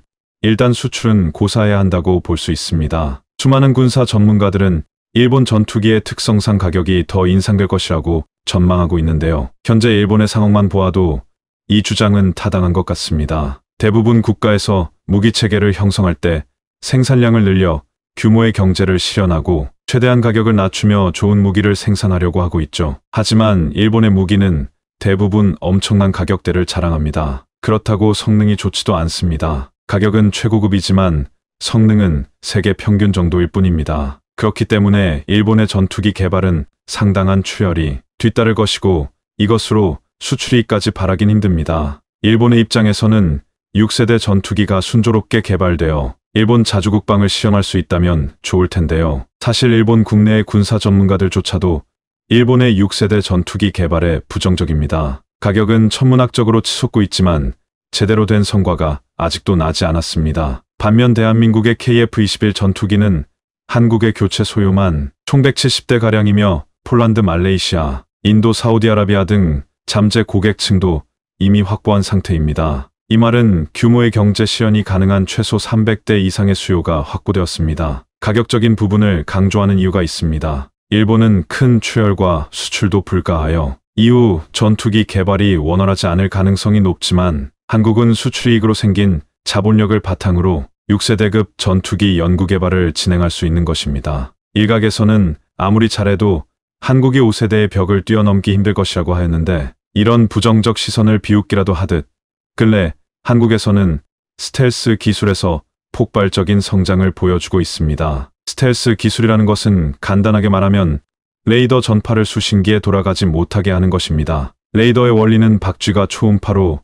일단 수출은 고사해야 한다고 볼 수 있습니다. 수많은 군사 전문가들은 일본 전투기의 특성상 가격이 더 인상될 것이라고 전망하고 있는데요. 현재 일본의 상황만 보아도 이 주장은 타당한 것 같습니다. 대부분 국가에서 무기체계를 형성할 때 생산량을 늘려 규모의 경제를 실현하고 최대한 가격을 낮추며 좋은 무기를 생산하려고 하고 있죠. 하지만 일본의 무기는 대부분 엄청난 가격대를 자랑합니다. 그렇다고 성능이 좋지도 않습니다. 가격은 최고급이지만 성능은 세계 평균 정도일 뿐입니다. 그렇기 때문에 일본의 전투기 개발은 상당한 출혈이 뒤따를 것이고 이것으로 수출이까지 바라긴 힘듭니다. 일본의 입장에서는 6세대 전투기가 순조롭게 개발되어 일본 자주국방을 시험할 수 있다면 좋을 텐데요. 사실 일본 국내의 군사 전문가들조차도 일본의 6세대 전투기 개발에 부정적입니다. 가격은 천문학적으로 치솟고 있지만 제대로 된 성과가 아직도 나지 않았습니다. 반면 대한민국의 KF-21 전투기는 한국의 교체 소요만 총 170대가량이며 폴란드, 말레이시아, 인도, 사우디아라비아 등 잠재 고객층도 이미 확보한 상태입니다. 이 말은 규모의 경제 시연이 가능한 최소 300대 이상의 수요가 확보되었습니다. 가격적인 부분을 강조하는 이유가 있습니다. 일본은 큰 출혈과 수출도 불가하여 이후 전투기 개발이 원활하지 않을 가능성이 높지만 한국은 수출이익으로 생긴 자본력을 바탕으로 6세대급 전투기 연구개발을 진행할 수 있는 것입니다. 일각에서는 아무리 잘해도 한국이 5세대의 벽을 뛰어넘기 힘들 것이라고 하였는데 이런 부정적 시선을 비웃기라도 하듯 근래 한국에서는 스텔스 기술에서 폭발적인 성장을 보여주고 있습니다. 스텔스 기술이라는 것은 간단하게 말하면 레이더 전파를 수신기에 돌아가지 못하게 하는 것입니다. 레이더의 원리는 박쥐가 초음파로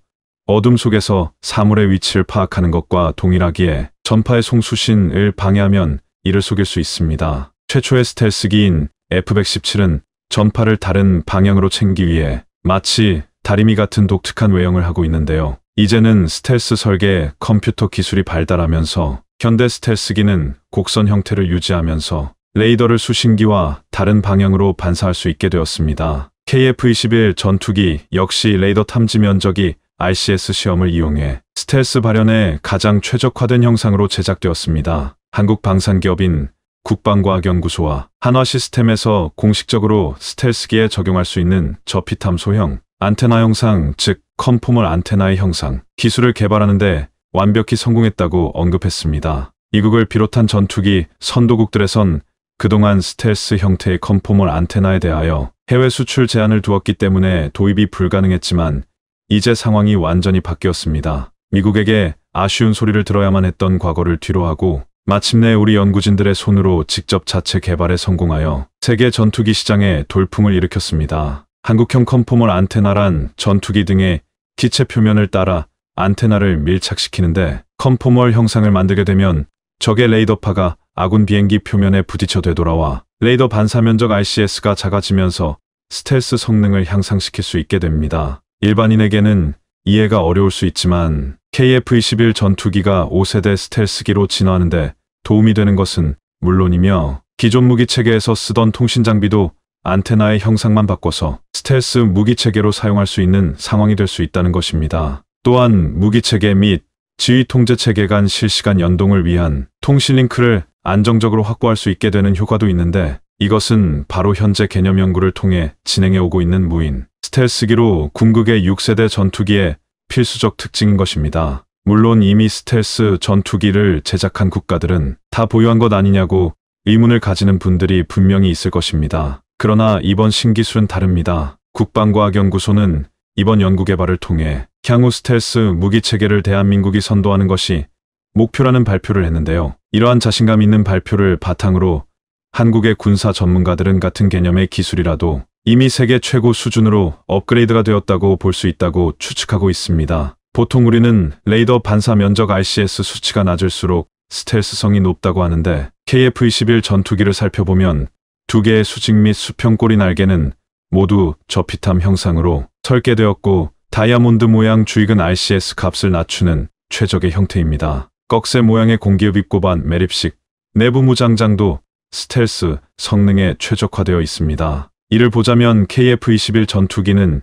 어둠 속에서 사물의 위치를 파악하는 것과 동일하기에 전파의 송수신을 방해하면 이를 속일 수 있습니다. 최초의 스텔스기인 F-117은 전파를 다른 방향으로 챙기 위해 마치 다리미 같은 독특한 외형을 하고 있는데요. 이제는 스텔스 설계에 컴퓨터 기술이 발달하면서 현대 스텔스기는 곡선 형태를 유지하면서 레이더를 수신기와 다른 방향으로 반사할 수 있게 되었습니다. KF-21 전투기 역시 레이더 탐지 면적이 RCS 시험을 이용해 스텔스 발현에 가장 최적화된 형상으로 제작되었습니다. 한국 방산기업인 국방과학연구소와 한화시스템에서 공식적으로 스텔스기에 적용할 수 있는 저피탐소형 안테나 형상, 즉 컨포멀 안테나의 형상, 기술을 개발하는데 완벽히 성공했다고 언급했습니다. 이국을 비롯한 전투기 선도국들에선 그동안 스텔스 형태의 컨포멀 안테나에 대하여 해외 수출 제한을 두었기 때문에 도입이 불가능했지만 이제 상황이 완전히 바뀌었습니다. 미국에게 아쉬운 소리를 들어야만 했던 과거를 뒤로하고 마침내 우리 연구진들의 손으로 직접 자체 개발에 성공하여 세계 전투기 시장에 돌풍을 일으켰습니다. 한국형 컴포멀 안테나란 전투기 등의 기체 표면을 따라 안테나를 밀착시키는데 컴포멀 형상을 만들게 되면 적의 레이더파가 아군 비행기 표면에 부딪혀 되돌아와 레이더 반사 면적 RCS가 작아지면서 스텔스 성능을 향상시킬 수 있게 됩니다. 일반인에게는 이해가 어려울 수 있지만 KF-21 전투기가 5세대 스텔스기로 진화하는데 도움이 되는 것은 물론이며 기존 무기체계에서 쓰던 통신장비도 안테나의 형상만 바꿔서 스텔스 무기체계로 사용할 수 있는 상황이 될 수 있다는 것입니다. 또한 무기체계 및 지휘통제체계 간 실시간 연동을 위한 통신링크를 안정적으로 확보할 수 있게 되는 효과도 있는데 이것은 바로 현재 개념 연구를 통해 진행해오고 있는 무인 스텔스기로 궁극의 6세대 전투기에 필수적 특징인 것입니다. 물론 이미 스텔스 전투기를 제작한 국가들은 다 보유한 것 아니냐고 의문을 가지는 분들이 분명히 있을 것입니다. 그러나 이번 신기술은 다릅니다. 국방과학연구소는 이번 연구개발을 통해 향후 스텔스 무기체계를 대한민국이 선도하는 것이 목표라는 발표를 했는데요. 이러한 자신감 있는 발표를 바탕으로 한국의 군사 전문가들은 같은 개념의 기술이라도 이미 세계 최고 수준으로 업그레이드가 되었다고 볼 수 있다고 추측하고 있습니다. 보통 우리는 레이더 반사 면적 RCS 수치가 낮을수록 스텔스성이 높다고 하는데 KF-21 전투기를 살펴보면 두 개의 수직 및 수평꼬리 날개는 모두 저피탐 형상으로 설계되었고 다이아몬드 모양 주익은 RCS 값을 낮추는 최적의 형태입니다. 꺽쇠 모양의 공기흡입 고반 매립식 내부 무장장도 스텔스 성능에 최적화되어 있습니다. 이를 보자면 KF-21 전투기는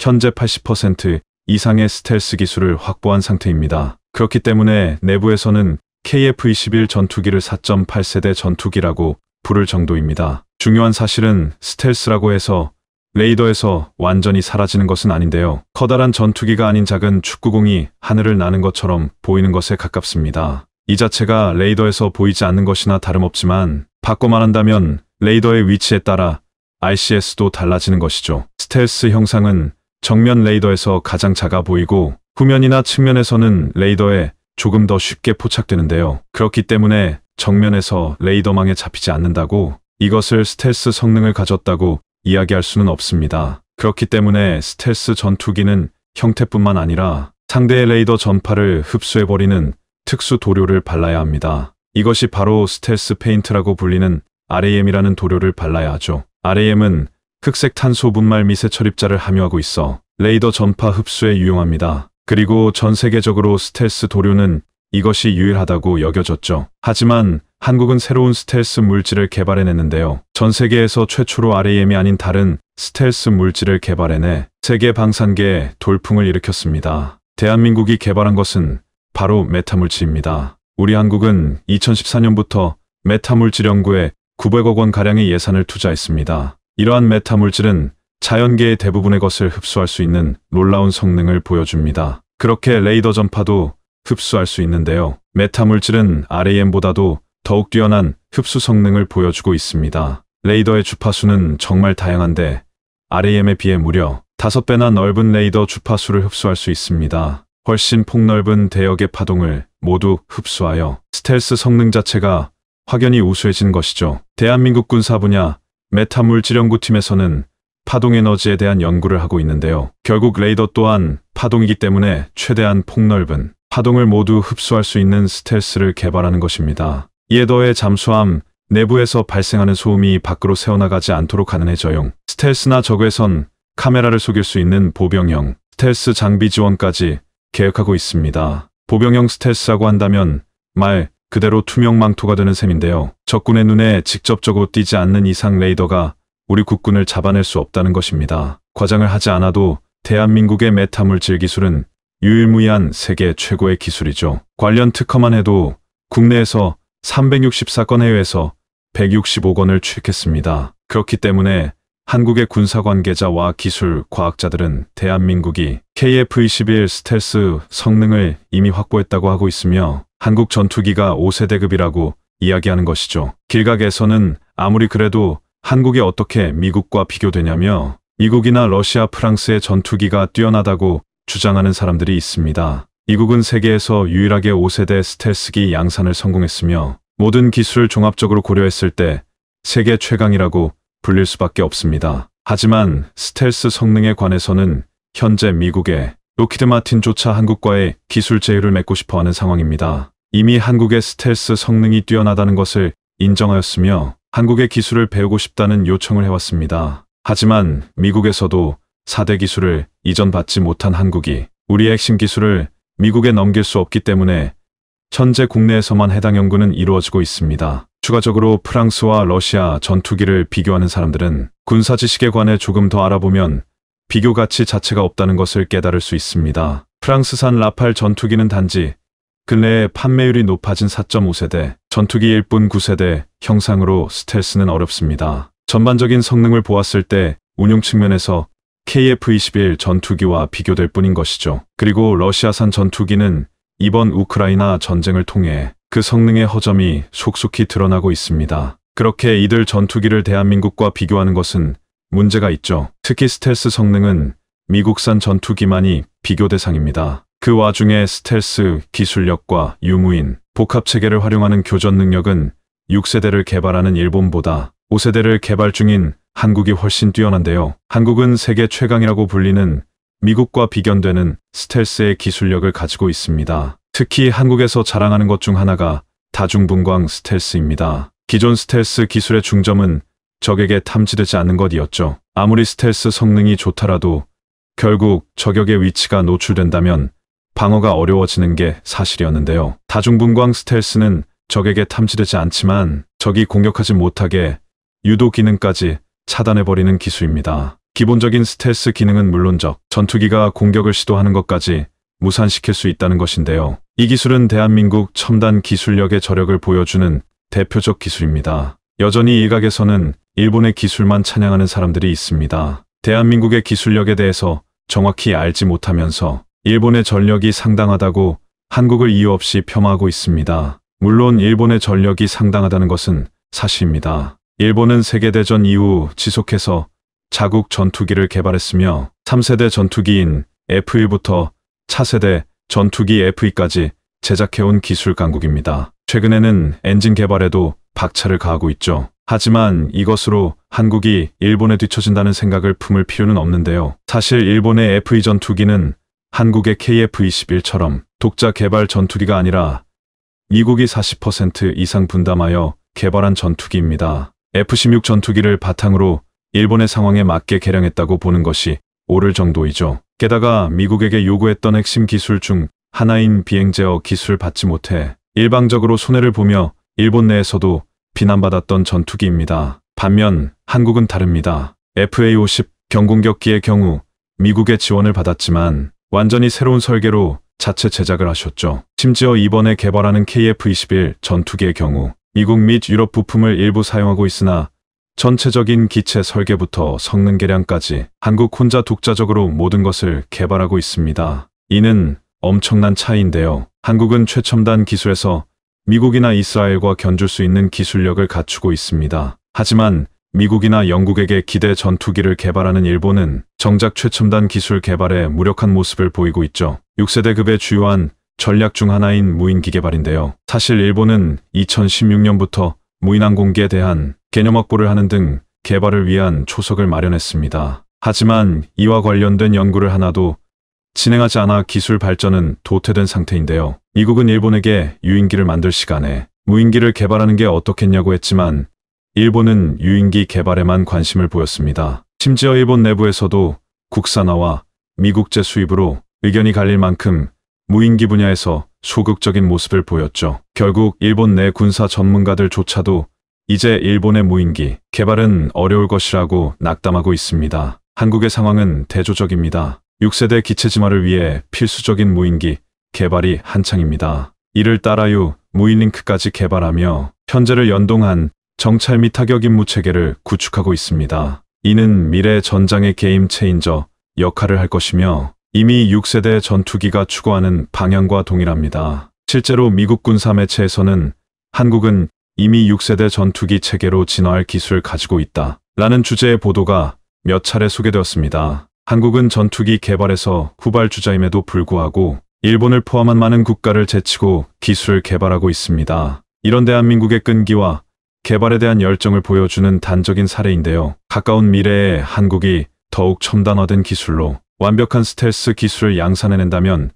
현재 80% 이상의 스텔스 기술을 확보한 상태입니다. 그렇기 때문에 내부에서는 KF-21 전투기를 4.8세대 전투기라고 부를 정도입니다. 중요한 사실은 스텔스라고 해서 레이더에서 완전히 사라지는 것은 아닌데요. 커다란 전투기가 아닌 작은 축구공이 하늘을 나는 것처럼 보이는 것에 가깝습니다. 이 자체가 레이더에서 보이지 않는 것이나 다름없지만 바꿔 말한다면 레이더의 위치에 따라 ICS도 달라지는 것이죠. 스텔스 형상은 정면 레이더에서 가장 작아 보이고 후면이나 측면에서는 레이더에 조금 더 쉽게 포착되는데요. 그렇기 때문에 정면에서 레이더망에 잡히지 않는다고 이것을 스텔스 성능을 가졌다고 이야기할 수는 없습니다. 그렇기 때문에 스텔스 전투기는 형태뿐만 아니라 상대의 레이더 전파를 흡수해버리는 특수 도료를 발라야 합니다. 이것이 바로 스텔스 페인트라고 불리는 RAM이라는 도료를 발라야 하죠. RAM은 흑색 탄소 분말 미세 처립자를 함유하고 있어 레이더 전파 흡수에 유용합니다. 그리고 전 세계적으로 스텔스 도료는 이것이 유일하다고 여겨졌죠. 하지만 한국은 새로운 스텔스 물질을 개발해냈는데요. 전 세계에서 최초로 RAM이 아닌 다른 스텔스 물질을 개발해내 세계 방산계에 돌풍을 일으켰습니다. 대한민국이 개발한 것은 바로 메타물질입니다. 우리 한국은 2014년부터 메타물질 연구에 900억 원가량의 예산을 투자했습니다. 이러한 메타 물질은 자연계의 대부분의 것을 흡수할 수 있는 놀라운 성능을 보여줍니다. 그렇게 레이더 전파도 흡수할 수 있는데요. 메타 물질은 RAM보다도 더욱 뛰어난 흡수 성능을 보여주고 있습니다. 레이더의 주파수는 정말 다양한데 RAM에 비해 무려 5배나 넓은 레이더 주파수를 흡수할 수 있습니다. 훨씬 폭넓은 대역의 파동을 모두 흡수하여 스텔스 성능 자체가 확연히 우수해진 것이죠. 대한민국 군사 분야 메타물질연구팀에서는 파동에너지에 대한 연구를 하고 있는데요. 결국 레이더 또한 파동이기 때문에 최대한 폭넓은 파동을 모두 흡수할 수 있는 스텔스를 개발하는 것입니다. 이에 더해 잠수함 내부에서 발생하는 소음이 밖으로 새어나가지 않도록 하는 해저용 스텔스나 적외선 카메라를 속일 수 있는 보병형 스텔스 장비 지원까지 계획하고 있습니다. 보병형 스텔스라고 한다면 말, 그대로 투명 망토가 되는 셈인데요. 적군의 눈에 직접적으로 띄지 않는 이상 레이더가 우리 국군을 잡아낼 수 없다는 것입니다. 과장을 하지 않아도 대한민국의 메타물질 기술은 유일무이한 세계 최고의 기술이죠. 관련 특허만 해도 국내에서 364건 해외에서 165건을 취득했습니다. 그렇기 때문에 한국의 군사 관계자와 기술, 과학자들은 대한민국이 KF-21 스텔스 성능을 이미 확보했다고 하고 있으며 한국 전투기가 5세대급이라고 이야기하는 것이죠. 길각에서는 아무리 그래도 한국이 어떻게 미국과 비교되냐며 미국이나 러시아, 프랑스의 전투기가 뛰어나다고 주장하는 사람들이 있습니다. 미국은 세계에서 유일하게 5세대 스텔스기 양산을 성공했으며 모든 기술 종합적으로 고려했을 때 세계 최강이라고 불릴 수밖에 없습니다. 하지만 스텔스 성능에 관해서는 현재 미국의 로키드 마틴조차 한국과의 기술 제휴를 맺고 싶어하는 상황입니다. 이미 한국의 스텔스 성능이 뛰어나다는 것을 인정하였으며 한국의 기술을 배우고 싶다는 요청을 해왔습니다. 하지만 미국에서도 4대 기술을 이전받지 못한 한국이 우리의 핵심 기술을 미국에 넘길 수 없기 때문에 현재 국내에서만 해당 연구는 이루어지고 있습니다. 추가적으로 프랑스와 러시아 전투기를 비교하는 사람들은 군사 지식에 관해 조금 더 알아보면 비교 가치 자체가 없다는 것을 깨달을 수 있습니다. 프랑스산 라팔 전투기는 단지 근래에 판매율이 높아진 4.5세대, 전투기 1분 9세대 형상으로 스텔스는 어렵습니다. 전반적인 성능을 보았을 때 운용 측면에서 KF-21 전투기와 비교될 뿐인 것이죠. 그리고 러시아산 전투기는 이번 우크라이나 전쟁을 통해 그 성능의 허점이 속속히 드러나고 있습니다. 그렇게 이들 전투기를 대한민국과 비교하는 것은 문제가 있죠. 특히 스텔스 성능은 미국산 전투기만이 비교 대상입니다. 그 와중에 스텔스 기술력과 유무인, 복합체계를 활용하는 교전 능력은 6세대를 개발하는 일본보다 5세대를 개발 중인 한국이 훨씬 뛰어난데요. 한국은 세계 최강이라고 불리는 미국과 비견되는 스텔스의 기술력을 가지고 있습니다. 특히 한국에서 자랑하는 것 중 하나가 다중분광 스텔스입니다. 기존 스텔스 기술의 중점은 적에게 탐지되지 않는 것이었죠. 아무리 스텔스 성능이 좋더라도 결국 저격의 위치가 노출된다면 방어가 어려워지는 게 사실이었는데요. 다중분광 스텔스는 적에게 탐지되지 않지만 적이 공격하지 못하게 유도 기능까지 차단해버리는 기술입니다. 기본적인 스텔스 기능은 물론적 전투기가 공격을 시도하는 것까지 무산시킬 수 있다는 것인데요. 이 기술은 대한민국 첨단 기술력의 저력을 보여주는 대표적 기술입니다. 여전히 일각에서는 일본의 기술만 찬양하는 사람들이 있습니다. 대한민국의 기술력에 대해서 정확히 알지 못하면서 일본의 전력이 상당하다고 한국을 이유 없이 폄하하고 있습니다. 물론 일본의 전력이 상당하다는 것은 사실입니다. 일본은 세계대전 이후 지속해서 자국 전투기를 개발했으며 3세대 전투기인 F1부터 차세대, 전투기 FE까지 제작해온 기술 강국입니다. 최근에는 엔진 개발에도 박차를 가하고 있죠. 하지만 이것으로 한국이 일본에 뒤처진다는 생각을 품을 필요는 없는데요. 사실 일본의 FE 전투기는 한국의 KF-21처럼 독자 개발 전투기가 아니라 미국이 40% 이상 분담하여 개발한 전투기입니다. F-16 전투기를 바탕으로 일본의 상황에 맞게 개량했다고 보는 것이 오를 정도이죠. 게다가 미국에게 요구했던 핵심 기술 중 하나인 비행 제어 기술 받지 못해 일방적으로 손해를 보며 일본 내에서도 비난받았던 전투기입니다. 반면 한국은 다릅니다. FA-50 경공격기의 경우 미국의 지원을 받았지만 완전히 새로운 설계로 자체 제작을 하셨죠. 심지어 이번에 개발하는 KF-21 전투기의 경우 미국 및 유럽 부품을 일부 사용하고 있으나 전체적인 기체 설계부터 성능 개량까지 한국 혼자 독자적으로 모든 것을 개발하고 있습니다. 이는 엄청난 차이인데요. 한국은 최첨단 기술에서 미국이나 이스라엘과 견줄 수 있는 기술력을 갖추고 있습니다. 하지만 미국이나 영국에게 기대 전투기를 개발하는 일본은 정작 최첨단 기술 개발에 무력한 모습을 보이고 있죠. 6세대급의 주요한 전략 중 하나인 무인기 개발인데요. 사실 일본은 2016년부터 무인항공기에 대한 개념 확보를 하는 등 개발을 위한 초석을 마련했습니다. 하지만 이와 관련된 연구를 하나도 진행하지 않아 기술 발전은 도태된 상태인데요. 미국은 일본에게 유인기를 만들 시간에 무인기를 개발하는 게 어떻겠냐고 했지만 일본은 유인기 개발에만 관심을 보였습니다. 심지어 일본 내부에서도 국산화와 미국제 수입으로 의견이 갈릴 만큼 무인기 분야에서 소극적인 모습을 보였죠. 결국 일본 내 군사 전문가들조차도 이제 일본의 무인기 개발은 어려울 것이라고 낙담하고 있습니다. 한국의 상황은 대조적입니다. 6세대 기체 지마를 위해 필수적인 무인기 개발이 한창입니다. 이를 따라유 무인링크까지 개발하며 현재를 연동한 정찰 및 타격 임무 체계를 구축하고 있습니다. 이는 미래 전장의 게임 체인저 역할을 할 것이며 이미 6세대 전투기가 추구하는 방향과 동일합니다. 실제로 미국 군사 매체에서는 한국은 이미 6세대 전투기 체계로 진화할 기술 가지고 있다. 라는 주제의 보도가 몇 차례 소개되었습니다. 한국은 전투기 개발에서 후발주자임에도 불구하고 일본을 포함한 많은 국가를 제치고 기술 개발하고 있습니다. 이런 대한민국의 끈기와 개발에 대한 열정을 보여주는 단적인 사례인데요. 가까운 미래에 한국이 더욱 첨단화된 기술로 완벽한 스텔스 기술을 양산해낸다면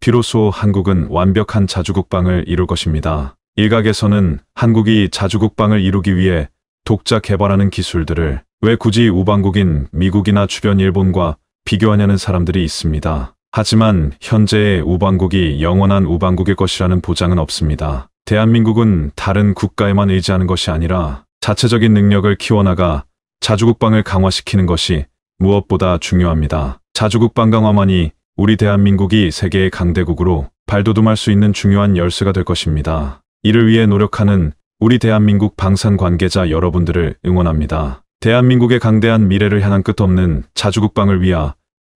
비로소 한국은 완벽한 자주국방을 이룰 것입니다. 일각에서는 한국이 자주국방을 이루기 위해 독자 개발하는 기술들을 왜 굳이 우방국인 미국이나 주변 일본과 비교하냐는 사람들이 있습니다. 하지만 현재의 우방국이 영원한 우방국의 것이라는 보장은 없습니다. 대한민국은 다른 국가에만 의지하는 것이 아니라 자체적인 능력을 키워나가 자주국방을 강화시키는 것이 무엇보다 중요합니다. 자주국방 강화만이 우리 대한민국이 세계의 강대국으로 발돋움할 수 있는 중요한 열쇠가 될 것입니다. 이를 위해 노력하는 우리 대한민국 방산 관계자 여러분들을 응원합니다. 대한민국의 강대한 미래를 향한 끝없는 자주국방을 위하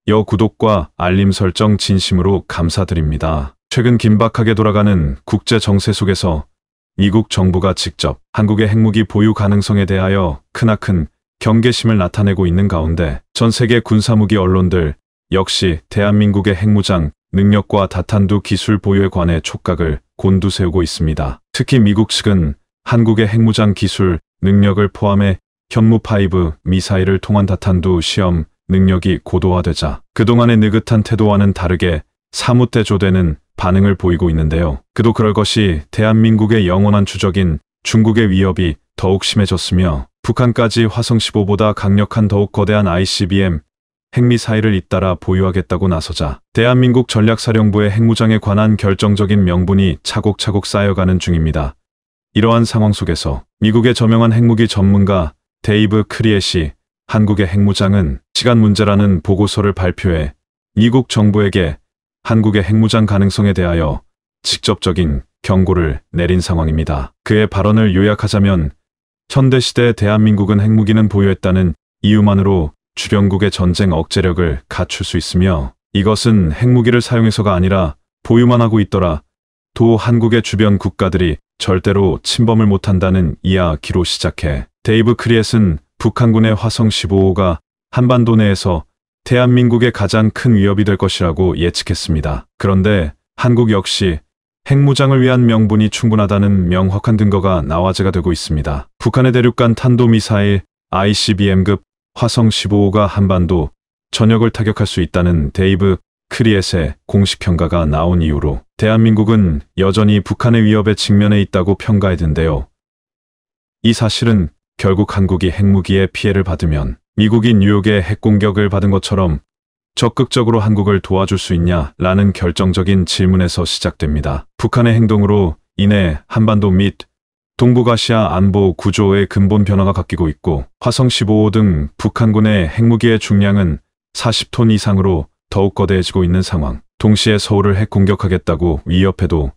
여 구독과 알림 설정 진심으로 감사드립니다. 최근 긴박하게 돌아가는 국제 정세 속에서 미국 정부가 직접 한국의 핵무기 보유 가능성에 대하여 크나큰 경계심을 나타내고 있는 가운데 전 세계 군사무기 언론들 역시 대한민국의 핵무장 능력과 다탄두 기술 보유에 관해 촉각을 곤두세우고 있습니다. 특히 미국측은 한국의 핵무장 기술 능력을 포함해 현무5 미사일을 통한 다탄두 시험 능력이 고도화되자 그동안의 느긋한 태도와는 다르게 사뭇 대조되는 반응을 보이고 있는데요. 그도 그럴 것이 대한민국의 영원한 주적인 중국의 위협이 더욱 심해졌으며 북한까지 화성 15보다 강력한 더욱 거대한 ICBM 핵미사일을 잇따라 보유하겠다고 나서자 대한민국 전략사령부의 핵무장에 관한 결정적인 명분이 차곡차곡 쌓여가는 중입니다. 이러한 상황 속에서 미국의 저명한 핵무기 전문가 데이브 크리에시 한국의 핵무장은 시간 문제라는 보고서를 발표해 미국 정부에게 한국의 핵무장 가능성에 대하여 직접적인 경고를 내린 상황입니다. 그의 발언을 요약하자면 현대시대 대한민국은 핵무기는 보유했다는 이유만으로 주변국의 전쟁 억제력을 갖출 수 있으며 이것은 핵무기를 사용해서가 아니라 보유만 하고 있더라 도 한국의 주변 국가들이 절대로 침범을 못한다는 이야기로 시작해 데이브 크리엣은 북한군의 화성 15호가 한반도 내에서 대한민국의 가장 큰 위협이 될 것이라고 예측했습니다. 그런데 한국 역시 핵무장을 위한 명분이 충분하다는 명확한 근거가 나와제가 되고 있습니다. 북한의 대륙간 탄도미사일 ICBM급 화성 15호가 한반도 전역을 타격할 수 있다는 데이브 크리엣의 공식 평가가 나온 이후로 대한민국은 여전히 북한의 위협에 직면해 있다고 평가해둔데요. 이 사실은 결국 한국이 핵무기의 피해를 받으면 미국이 뉴욕의 핵공격을 받은 것처럼 적극적으로 한국을 도와줄 수 있냐라는 결정적인 질문에서 시작됩니다. 북한의 행동으로 이내 한반도 및 동북아시아 안보 구조의 근본 변화가 바뀌고 있고 화성 15호 등 북한군의 핵무기의 중량은 40톤 이상으로 더욱 거대해지고 있는 상황. 동시에 서울을 핵 공격하겠다고 위협해도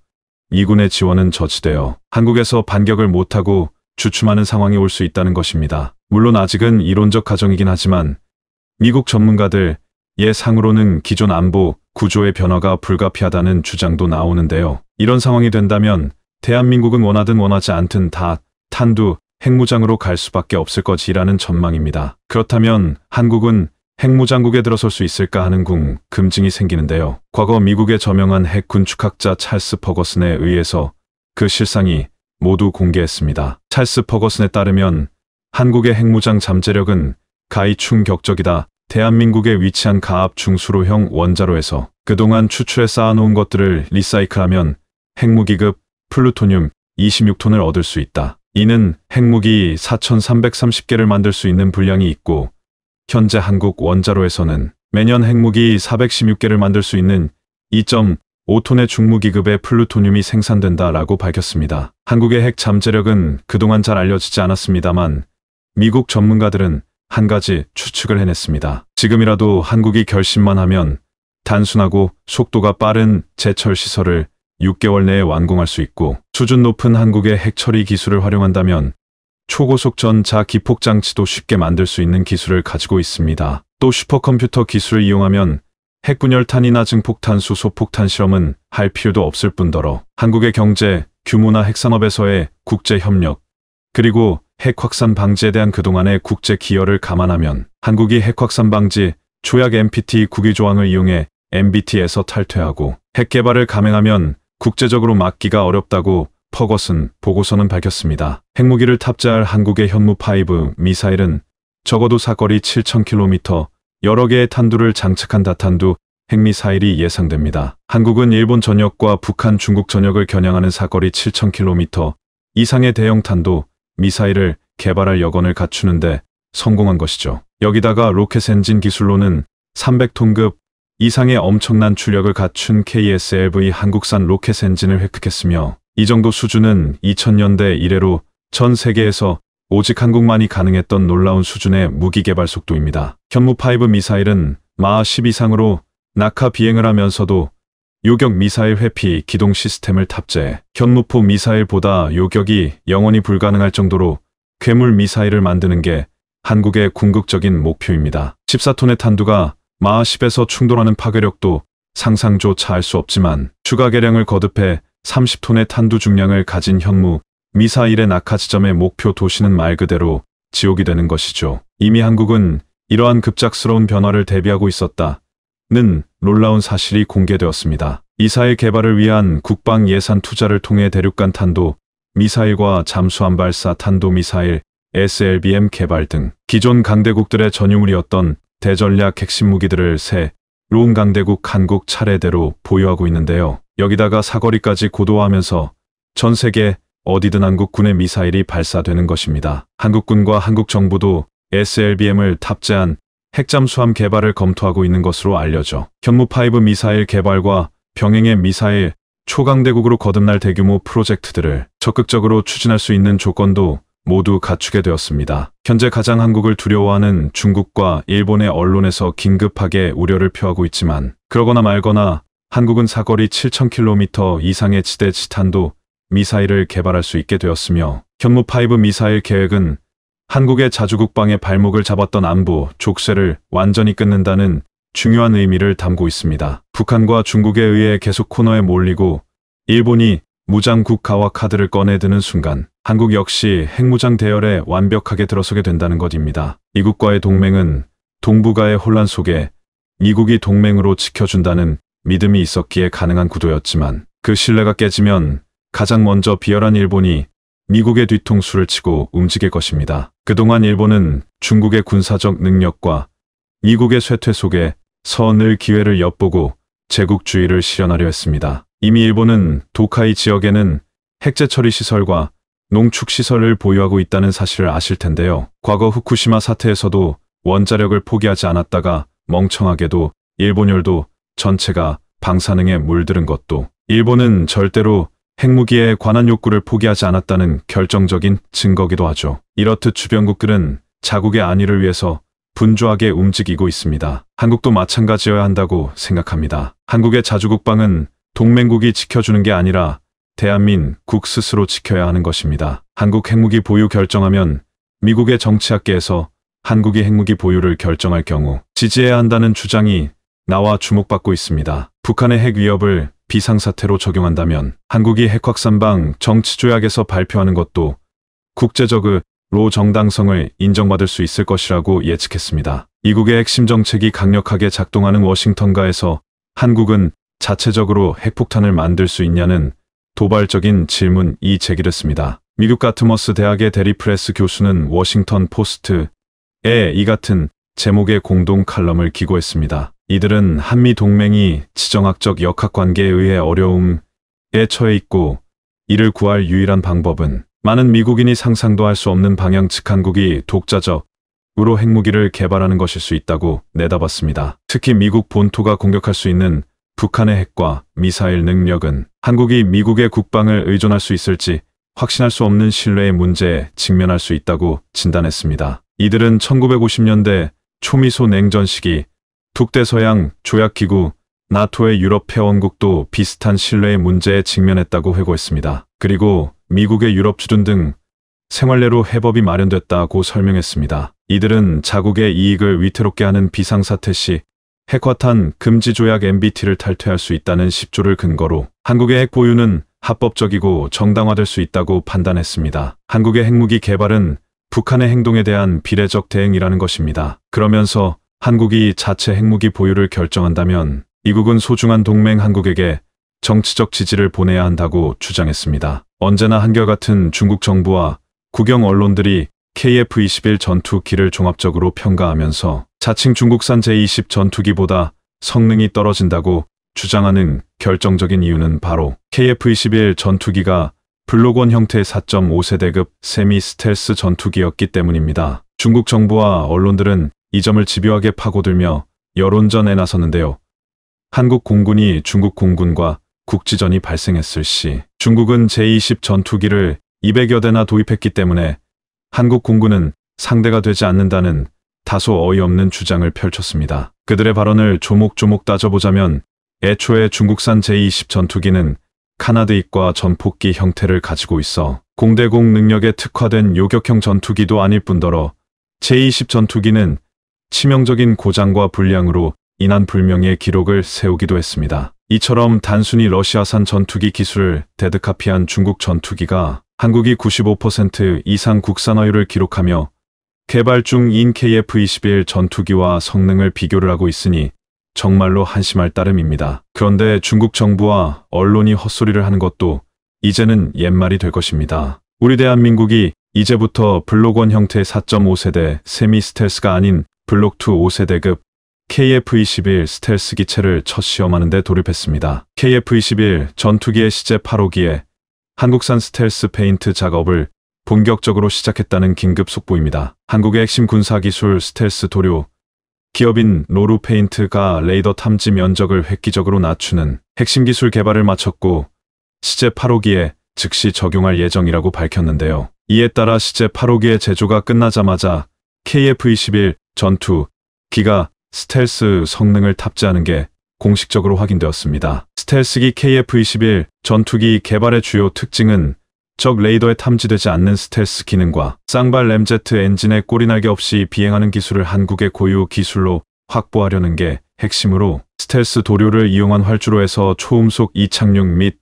이군의 지원은 저치되어 한국에서 반격을 못하고 주춤하는 상황이 올 수 있다는 것입니다. 물론 아직은 이론적 가정이긴 하지만 미국 전문가들 예상으로는 기존 안보 구조의 변화가 불가피하다는 주장도 나오는데요. 이런 상황이 된다면 대한민국은 원하든 원하지 않든 다 탄두, 핵무장으로 갈 수밖에 없을 것이라는 전망입니다. 그렇다면 한국은 핵무장국에 들어설 수 있을까 하는 궁, 금증이 생기는데요. 과거 미국의 저명한 핵 군축학자 찰스 퍼거슨에 의해서 그 실상이 모두 공개했습니다. 찰스 퍼거슨에 따르면 한국의 핵무장 잠재력은 가히 충격적이다. 대한민국에 위치한 가압 중수로형 원자로에서 그동안 추출해 쌓아놓은 것들을 리사이클하면 핵무기급 플루토늄 26톤을 얻을 수 있다. 이는 핵무기 4,330개를 만들 수 있는 분량이 있고 현재 한국 원자로에서는 매년 핵무기 416개를 만들 수 있는 2.5톤의 중무기급의 플루토늄이 생산된다라고 밝혔습니다. 한국의 핵 잠재력은 그동안 잘 알려지지 않았습니다만 미국 전문가들은 한 가지 추측을 해냈습니다. 지금이라도 한국이 결심만 하면 단순하고 속도가 빠른 제철 시설을 6개월 내에 완공할 수 있고 수준 높은 한국의 핵처리 기술을 활용한다면 초고속 전자 기폭 장치도 쉽게 만들 수 있는 기술을 가지고 있습니다. 또 슈퍼컴퓨터 기술을 이용하면 핵분열탄이나 증폭탄수 소폭탄 실험은 할 필요도 없을 뿐더러 한국의 경제, 규모나 핵산업에서의 국제협력, 그리고 핵 확산 방지에 대한 그동안의 국제 기여를 감안하면 한국이 핵 확산 방지 조약 MPT 국위 조항을 이용해 MBT에서 탈퇴하고 핵 개발을 감행하면 국제적으로 막기가 어렵다고 퍼거슨 보고서는 밝혔습니다. 핵무기를 탑재할 한국의 현무5 미사일은 적어도 사거리 7,000km 여러 개의 탄두를 장착한 다탄두 핵미사일이 예상됩니다. 한국은 일본 전역과 북한 중국 전역을 겨냥하는 사거리 7,000km 이상의 대형 탄도 미사일을 개발할 여건을 갖추는데 성공한 것이죠. 여기다가 로켓 엔진 기술로는 300톤급 이상의 엄청난 주력을 갖춘 KSLV 한국산 로켓 엔진을 획득했으며 이 정도 수준은 2000년대 이래로 전 세계에서 오직 한국만이 가능했던 놀라운 수준의 무기 개발 속도입니다. 현무5 미사일은 마하 10 이상으로 낙하 비행을 하면서도 요격 미사일 회피 기동 시스템을 탑재 현무포 미사일보다 요격이 영원히 불가능할 정도로 괴물 미사일을 만드는 게 한국의 궁극적인 목표입니다. 14톤의 탄두가 마하십에서 충돌하는 파괴력도 상상조차 알 수 없지만 추가 개량을 거듭해 30톤의 탄두 중량을 가진 현무 미사일의 낙하 지점의 목표 도시는 말 그대로 지옥이 되는 것이죠. 이미 한국은 이러한 급작스러운 변화를 대비하고 있었다. 는 놀라운 사실이 공개되었습니다. 이사의 개발을 위한 국방 예산 투자를 통해 대륙간 탄도 미사일과 잠수함 발사 탄도 미사일, SLBM 개발 등 기존 강대국들의 전유물이었던 대전략 핵심 무기들을 세 로운강대국 한국 차례대로 보유하고 있는데요. 여기다가 사거리까지 고도화하면서 전 세계 어디든 한국군의 미사일이 발사되는 것입니다. 한국군과 한국 정부도 SLBM을 탑재한 핵잠수함 개발을 검토하고 있는 것으로 알려져 현무5 미사일 개발과 병행의 미사일 초강대국으로 거듭날 대규모 프로젝트들을 적극적으로 추진할 수 있는 조건도 모두 갖추게 되었습니다. 현재 가장 한국을 두려워하는 중국과 일본의 언론에서 긴급하게 우려를 표하고 있지만 그러거나 말거나 한국은 사거리 7,000km 이상의 지대 지탄도 미사일을 개발할 수 있게 되었으며 현무5 미사일 계획은 한국의 자주국방의 발목을 잡았던 안보, 족쇄를 완전히 끊는다는 중요한 의미를 담고 있습니다. 북한과 중국에 의해 계속 코너에 몰리고 일본이 무장국가와 카드를 꺼내드는 순간 한국 역시 핵무장 대열에 완벽하게 들어서게 된다는 것입니다. 이국과의 동맹은 동북아의 혼란 속에 미국이 동맹으로 지켜준다는 믿음이 있었기에 가능한 구도였지만 그 신뢰가 깨지면 가장 먼저 비열한 일본이 미국의 뒤통수를 치고 움직일 것입니다. 그동안 일본은 중국의 군사적 능력과 미국의 쇠퇴 속에 선을 기회를 엿보고 제국주의를 실현하려 했습니다. 이미 일본은 도카이 지역에는 핵재 처리 시설과 농축 시설을 보유하고 있다는 사실을 아실 텐데요. 과거 후쿠시마 사태에서도 원자력을 포기하지 않았다가 멍청하게도 일본열도 전체가 방사능에 물들은 것도 일본은 절대로 핵무기에 관한 욕구를 포기하지 않았다는 결정적인 증거기도 하죠. 이렇듯 주변국들은 자국의 안위를 위해서 분주하게 움직이고 있습니다. 한국도 마찬가지여야 한다고 생각합니다. 한국의 자주국방은 동맹국이 지켜주는 게 아니라 대한민국 스스로 지켜야 하는 것입니다. 한국 핵무기 보유 결정하면 미국의 정치학계에서 한국이 핵무기 보유를 결정할 경우 지지해야 한다는 주장이 나와 주목받고 있습니다. 북한의 핵 위협을 비상사태로 적용한다면 한국이 핵확산방 정치조약에서 발표하는 것도 국제적 로 정당성을 인정받을 수 있을 것이라고 예측했습니다. 미국의 핵심 정책이 강력하게 작동하는 워싱턴가에서 한국은 자체적으로 핵폭탄을 만들 수 있냐는 도발적인 질문이 제기됐습니다. 미국 가트머스 대학의 데리프레스 교수는 워싱턴 포스트에 이 같은 제목의 공동 칼럼을 기고했습니다. 이들은 한미 동맹이 지정학적 역학관계에 의해 어려움에 처해 있고 이를 구할 유일한 방법은 많은 미국인이 상상도 할 수 없는 방향 측한국이 독자적으로 핵무기를 개발하는 것일 수 있다고 내다봤습니다. 특히 미국 본토가 공격할 수 있는 북한의 핵과 미사일 능력은 한국이 미국의 국방을 의존할 수 있을지 확신할 수 없는 신뢰의 문제에 직면할 수 있다고 진단했습니다. 이들은 1950년대 초미소 냉전 시기 북대서양 조약기구 나토의 유럽 회원국도 비슷한 신뢰의 문제에 직면했다고 회고했습니다. 그리고 미국의 유럽 출준등생활내로 해법이 마련됐다고 설명했습니다. 이들은 자국의 이익을 위태롭게 하는 비상사태 시 핵화탄 금지 조약 MBT를 탈퇴할 수 있다는 10조를 근거로 한국의 핵 보유는 합법적이고 정당화될 수 있다고 판단했습니다. 한국의 핵무기 개발은 북한의 행동에 대한 비례적 대응이라는 것입니다. 그러면서 한국이 자체 핵무기 보유를 결정한다면 이국은 소중한 동맹 한국에게 정치적 지지를 보내야 한다고 주장했습니다. 언제나 한결같은 중국 정부와 국영 언론들이 KF-21 전투기를 종합적으로 평가하면서 자칭 중국산 제20 전투기보다 성능이 떨어진다고 주장하는 결정적인 이유는 바로 KF-21 전투기가 블록원 형태 4.5세대급 세미 스텔스 전투기였기 때문입니다. 중국 정부와 언론들은 이 점을 집요하게 파고들며 여론전에 나섰는데요. 한국 공군이 중국 공군과 국지전이 발생했을 시 중국은 제20 전투기를 200여 대나 도입했기 때문에 한국 공군은 상대가 되지 않는다는 다소 어이없는 주장을 펼쳤습니다. 그들의 발언을 조목조목 따져보자면 애초에 중국산 제20 전투기는 카나드익과 전폭기 형태를 가지고 있어 공대공 능력에 특화된 요격형 전투기도 아닐 뿐더러 제20 전투기는 치명적인 고장과 불량으로 인한 불명의 기록을 세우기도 했습니다. 이처럼 단순히 러시아산 전투기 기술을 데드카피한 중국 전투기가 한국이 95% 이상 국산화율을 기록하며 개발 중인 KF-21 전투기와 성능을 비교를 하고 있으니 정말로 한심할 따름입니다. 그런데 중국 정부와 언론이 헛소리를 하는 것도 이제는 옛말이 될 것입니다. 우리 대한민국이 이제부터 블록 원형태 4.5세대 세미 스텔스가 아닌 블록 2 5세대급 KF-21 스텔스 기체를 첫 시험하는 데 돌입했습니다. KF-21 전투기의 시제 8호기에 한국산 스텔스 페인트 작업을 본격적으로 시작했다는 긴급 속보입니다. 한국의 핵심 군사기술 스텔스 도료 기업인 로루 페인트가 레이더 탐지 면적을 획기적으로 낮추는 핵심 기술 개발을 마쳤고 시제 8호기에 즉시 적용할 예정이라고 밝혔는데요. 이에 따라 시제 8호기의 제조가 끝나자마자 KF-21 전투 기가 스텔스 성능을 탑재하는 게 공식적으로 확인되었습니다. 스텔스기 KF-21 전투기 개발의 주요 특징은 적 레이더에 탐지되지 않는 스텔스 기능과 쌍발 램제트 엔진의 꼬리날개 없이 비행하는 기술을 한국의 고유 기술로 확보하려는 게 핵심으로 스텔스 도료를 이용한 활주로 에서 초음속 이착륙 및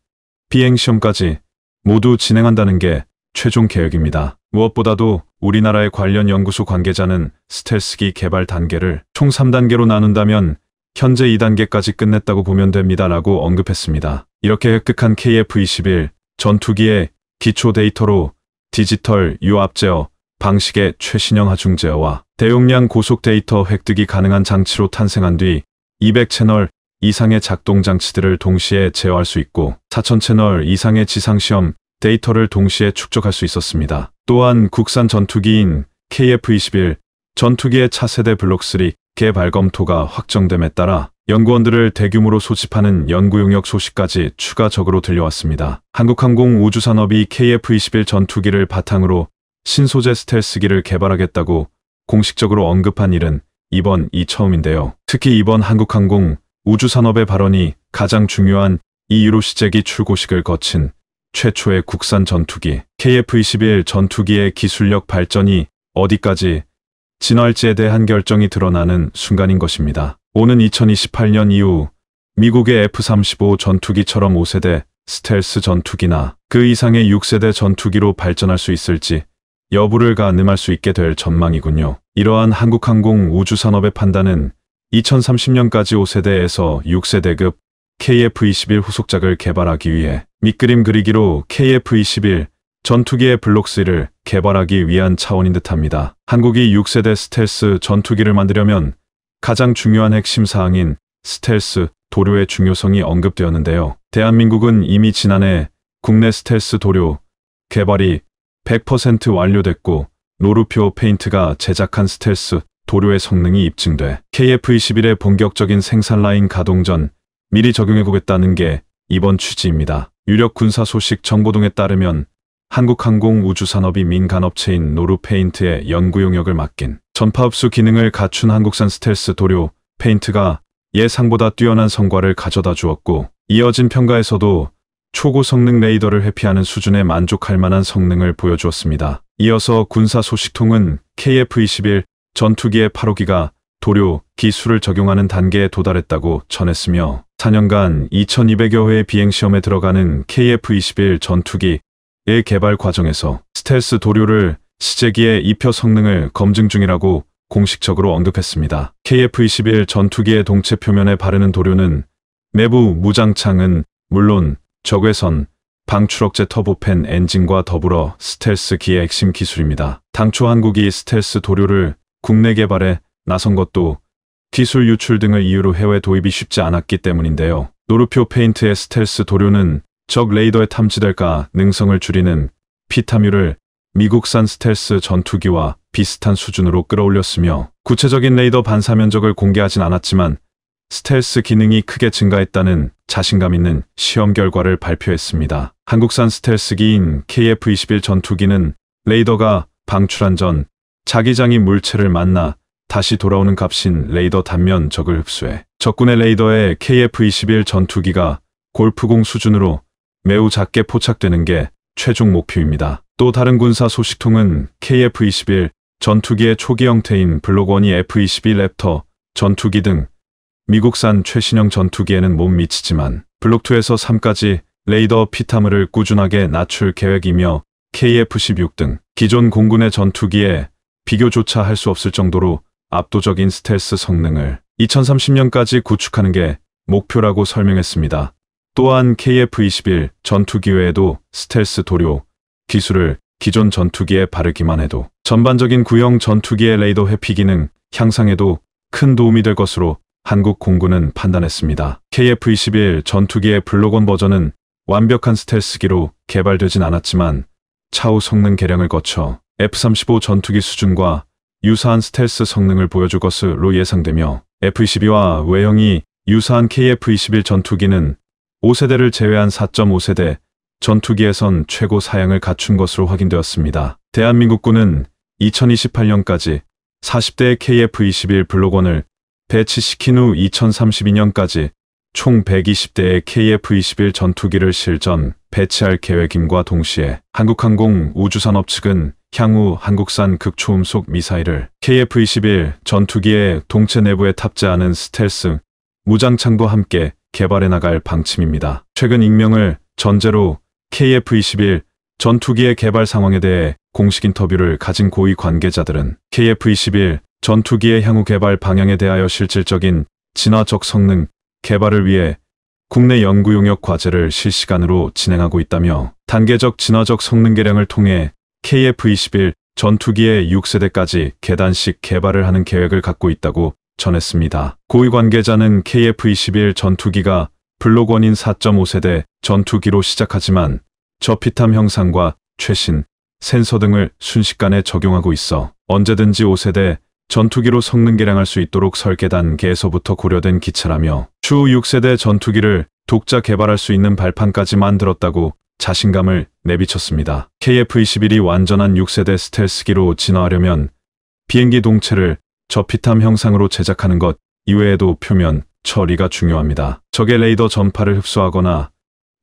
비행시험까지 모두 진행한다는 게 최종 계획입니다. 무엇보다도 우리나라의 관련 연구소 관계자는 스텔스기 개발 단계를 총 3단계로 나눈다면 현재 2단계까지 끝냈다고 보면 됩니다라고 언급했습니다. 이렇게 획득한 KF-21 전투기의 기초 데이터로 디지털 유압제어 방식의 최신형 하중제어와 대용량 고속 데이터 획득이 가능한 장치로 탄생한 뒤 200채널 이상의 작동 장치들을 동시에 제어할 수 있고 4000채널 이상의 지상시험 데이터를 동시에 축적할 수 있었습니다. 또한 국산 전투기인 KF-21 전투기의 차세대 블록3 개발검토가 확정됨에 따라 연구원들을 대규모로 소집하는 연구 용역 소식까지 추가적으로 들려왔습니다. 한국항공 우주산업이 KF-21 전투기를 바탕으로 신소재 스텔스기를 개발하겠다고 공식적으로 언급한 일은 이번 이 처음인데요. 특히 이번 한국항공 우주산업의 발언이 가장 중요한 이 유로 시제기 출고식을 거친 최초의 국산 전투기 KF-21 전투기의 기술력 발전이 어디까지 진화할지에 대한 결정이 드러나는 순간인 것입니다. 오는 2028년 이후 미국의 F-35 전투기처럼 5세대 스텔스 전투기나 그 이상의 6세대 전투기로 발전할 수 있을지 여부를 가늠할 수 있게 될 전망이군요. 이러한 한국항공 우주산업의 판단은 2030년까지 5세대에서 6세대급 KF-21 후속작을 개발하기 위해 밑그림 그리기로 KF-21 전투기의 블록3를 개발하기 위한 차원인 듯합니다. 한국이 6세대 스텔스 전투기를 만들려면 가장 중요한 핵심 사항인 스텔스 도료의 중요성이 언급되었는데요. 대한민국은 이미 지난해 국내 스텔스 도료 개발이 100% 완료됐고 노루표 페인트가 제작한 스텔스 도료의 성능이 입증돼 KF-21의 본격적인 생산 라인 가동 전 미리 적용해보겠다는 게 이번 취지입니다. 유력 군사 소식 정보동에 따르면 한국항공 우주산업이 민간업체인 노루페인트의 연구 용역을 맡긴 전파흡수 기능을 갖춘 한국산 스텔스 도료 페인트가 예상보다 뛰어난 성과를 가져다 주었고 이어진 평가에서도 초고 성능 레이더를 회피하는 수준에 만족할 만한 성능을 보여주었습니다. 이어서 군사 소식통은 KF-21 전투기의 8호기가 도료 기술을 적용하는 단계에 도달했다고 전했으며 4년간 2200여 회의 비행시험에 들어가는 KF-21 전투기의 개발 과정에서 스텔스 도료를 시제기의 입혀 성능을 검증 중이라고 공식적으로 언급했습니다. KF-21 전투기의 동체 표면에 바르는 도료는 내부 무장창은 물론 적외선, 방출억제 터보팬 엔진과 더불어 스텔스 기의 핵심 기술입니다. 당초 한국이 스텔스 도료를 국내 개발에 나선 것도 기술 유출 등을 이유로 해외 도입이 쉽지 않았기 때문인데요. 노르표 페인트의 스텔스 도료는 적 레이더에 탐지될 까능성을 줄이는 피탐유를 미국산 스텔스 전투기와 비슷한 수준으로 끌어올렸으며 구체적인 레이더 반사 면적을 공개하진 않았지만 스텔스 기능이 크게 증가했다는 자신감 있는 시험 결과를 발표했습니다. 한국산 스텔스기인 KF-21 전투기는 레이더가 방출한 전 자기장이 물체를 만나 다시 돌아오는 값인 레이더 단면 적을 흡수해 적군의 레이더에 KF-21 전투기가 골프공 수준으로 매우 작게 포착되는 게 최종 목표입니다. 또 다른 군사 소식통은 KF-21 전투기의 초기 형태인 블록원이 f 2 1 랩터 전투기 등 미국산 최신형 전투기에는 못 미치지만 블록2에서 3까지 레이더 피타물을 꾸준하게 낮출 계획이며 KF-16 등 기존 공군의 전투기에 비교조차 할 수 없을 정도로 압도적인 스텔스 성능을 2030년까지 구축하는 게 목표라고 설명했습니다. 또한 KF-21 전투기외에도 스텔스 도료 기술을 기존 전투기에 바르기만 해도 전반적인 구형 전투기의 레이더 회피 기능 향상에도 큰 도움이 될 것으로 한국 공군은 판단했습니다. KF-21 전투기의 블록원 버전은 완벽한 스텔스기로 개발되진 않았지만 차후 성능 개량을 거쳐 F-35 전투기 수준과 유사한 스텔스 성능을 보여줄 것으로 예상되며 F-22와 외형이 유사한 KF-21 전투기는 5세대를 제외한 4.5세대 전투기에선 최고 사양을 갖춘 것으로 확인되었습니다. 대한민국군은 2028년까지 40대의 KF-21 블록원을 배치시킨 후 2032년까지 총 120대의 KF-21 전투기를 실전 배치할 계획임과 동시에 한국항공 우주산업 측은 향후 한국산 극초음속 미사일을 KF-21 전투기의 동체 내부에 탑재하는 스텔스 무장창도 함께 개발해 나갈 방침입니다. 최근 익명을 전제로 KF-21 전투기의 개발 상황에 대해 공식 인터뷰를 가진 고위 관계자들은 KF-21 전투기의 향후 개발 방향에 대하여 실질적인 진화적 성능 개발을 위해 국내 연구 용역 과제를 실시간으로 진행하고 있다며 단계적 진화적 성능 개량을 통해 KF-21 전투기의 6세대까지 계단식 개발을 하는 계획을 갖고 있다고 전했습니다. 고위 관계자는 KF-21 전투기가 블록원인 4.5세대 전투기로 시작하지만 저피탐 형상과 최신, 센서 등을 순식간에 적용하고 있어 언제든지 5세대 전투기로 성능 개량할 수 있도록 설계 단계에서부터 고려된 기차라며 추후 6세대 전투기를 독자 개발할 수 있는 발판까지 만들었다고 자신감을 내비쳤습니다. KF-21이 완전한 6세대 스텔스기로 진화하려면 비행기 동체를 저피탐 형상으로 제작하는 것 이외에도 표면, 처리가 중요합니다. 적의 레이더 전파를 흡수하거나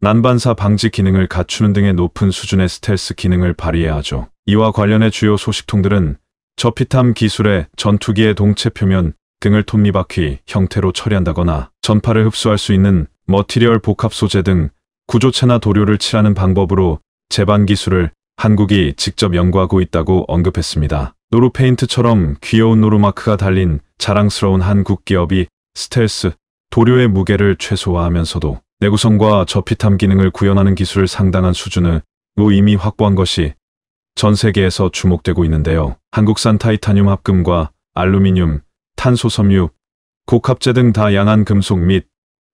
난반사 방지 기능을 갖추는 등의 높은 수준의 스텔스 기능을 발휘해야 하죠. 이와 관련해 주요 소식통들은 저피탐 기술의 전투기의 동체 표면 등을 톱니바퀴 형태로 처리한다거나 전파를 흡수할 수 있는 머티리얼 복합 소재 등 구조체나 도료를 칠하는 방법으로 제반 기술을 한국이 직접 연구하고 있다고 언급했습니다. 노루페인트처럼 귀여운 노루마크가 달린 자랑스러운 한국 기업이 스텔스, 도료의 무게를 최소화하면서도 내구성과 저피탐 기능을 구현하는 기술을 상당한 수준으로 이미 확보한 것이 전 세계에서 주목되고 있는데요. 한국산 타이타늄 합금과 알루미늄, 탄소 섬유, 곡합재 등 다양한 금속 및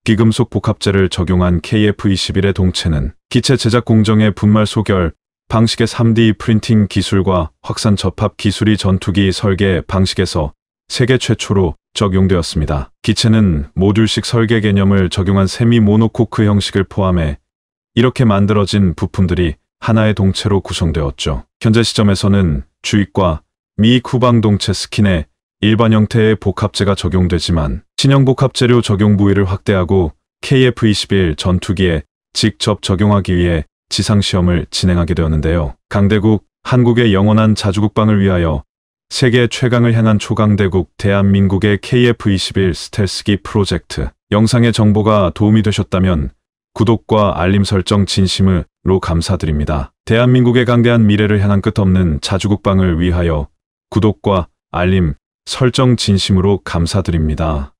비금속 복합제를 적용한 KF21의 동체는 기체 제작 공정의 분말 소결, 방식의 3D 프린팅 기술과 확산 접합 기술이 전투기 설계 방식에서 세계 최초로 적용되었습니다. 기체는 모듈식 설계 개념을 적용한 세미 모노코크 형식을 포함해 이렇게 만들어진 부품들이 하나의 동체로 구성되었죠. 현재 시점에서는 주익과 미 쿠방 동체 스킨의 일반 형태의 복합제가 적용되지만 신형 복합재료 적용 부위를 확대하고 KF-21 전투기에 직접 적용하기 위해 지상시험을 진행하게 되었는데요. 강대국 한국의 영원한 자주국방을 위하여 세계 최강을 향한 초강대국 대한민국의 KF-21 스텔스기 프로젝트 영상의 정보가 도움이 되셨다면 구독과 알림 설정 진심으로 감사드립니다. 대한민국의 강대한 미래를 향한 끝없는 자주국방을 위하여 구독과 알림 설정 진심으로 감사드립니다.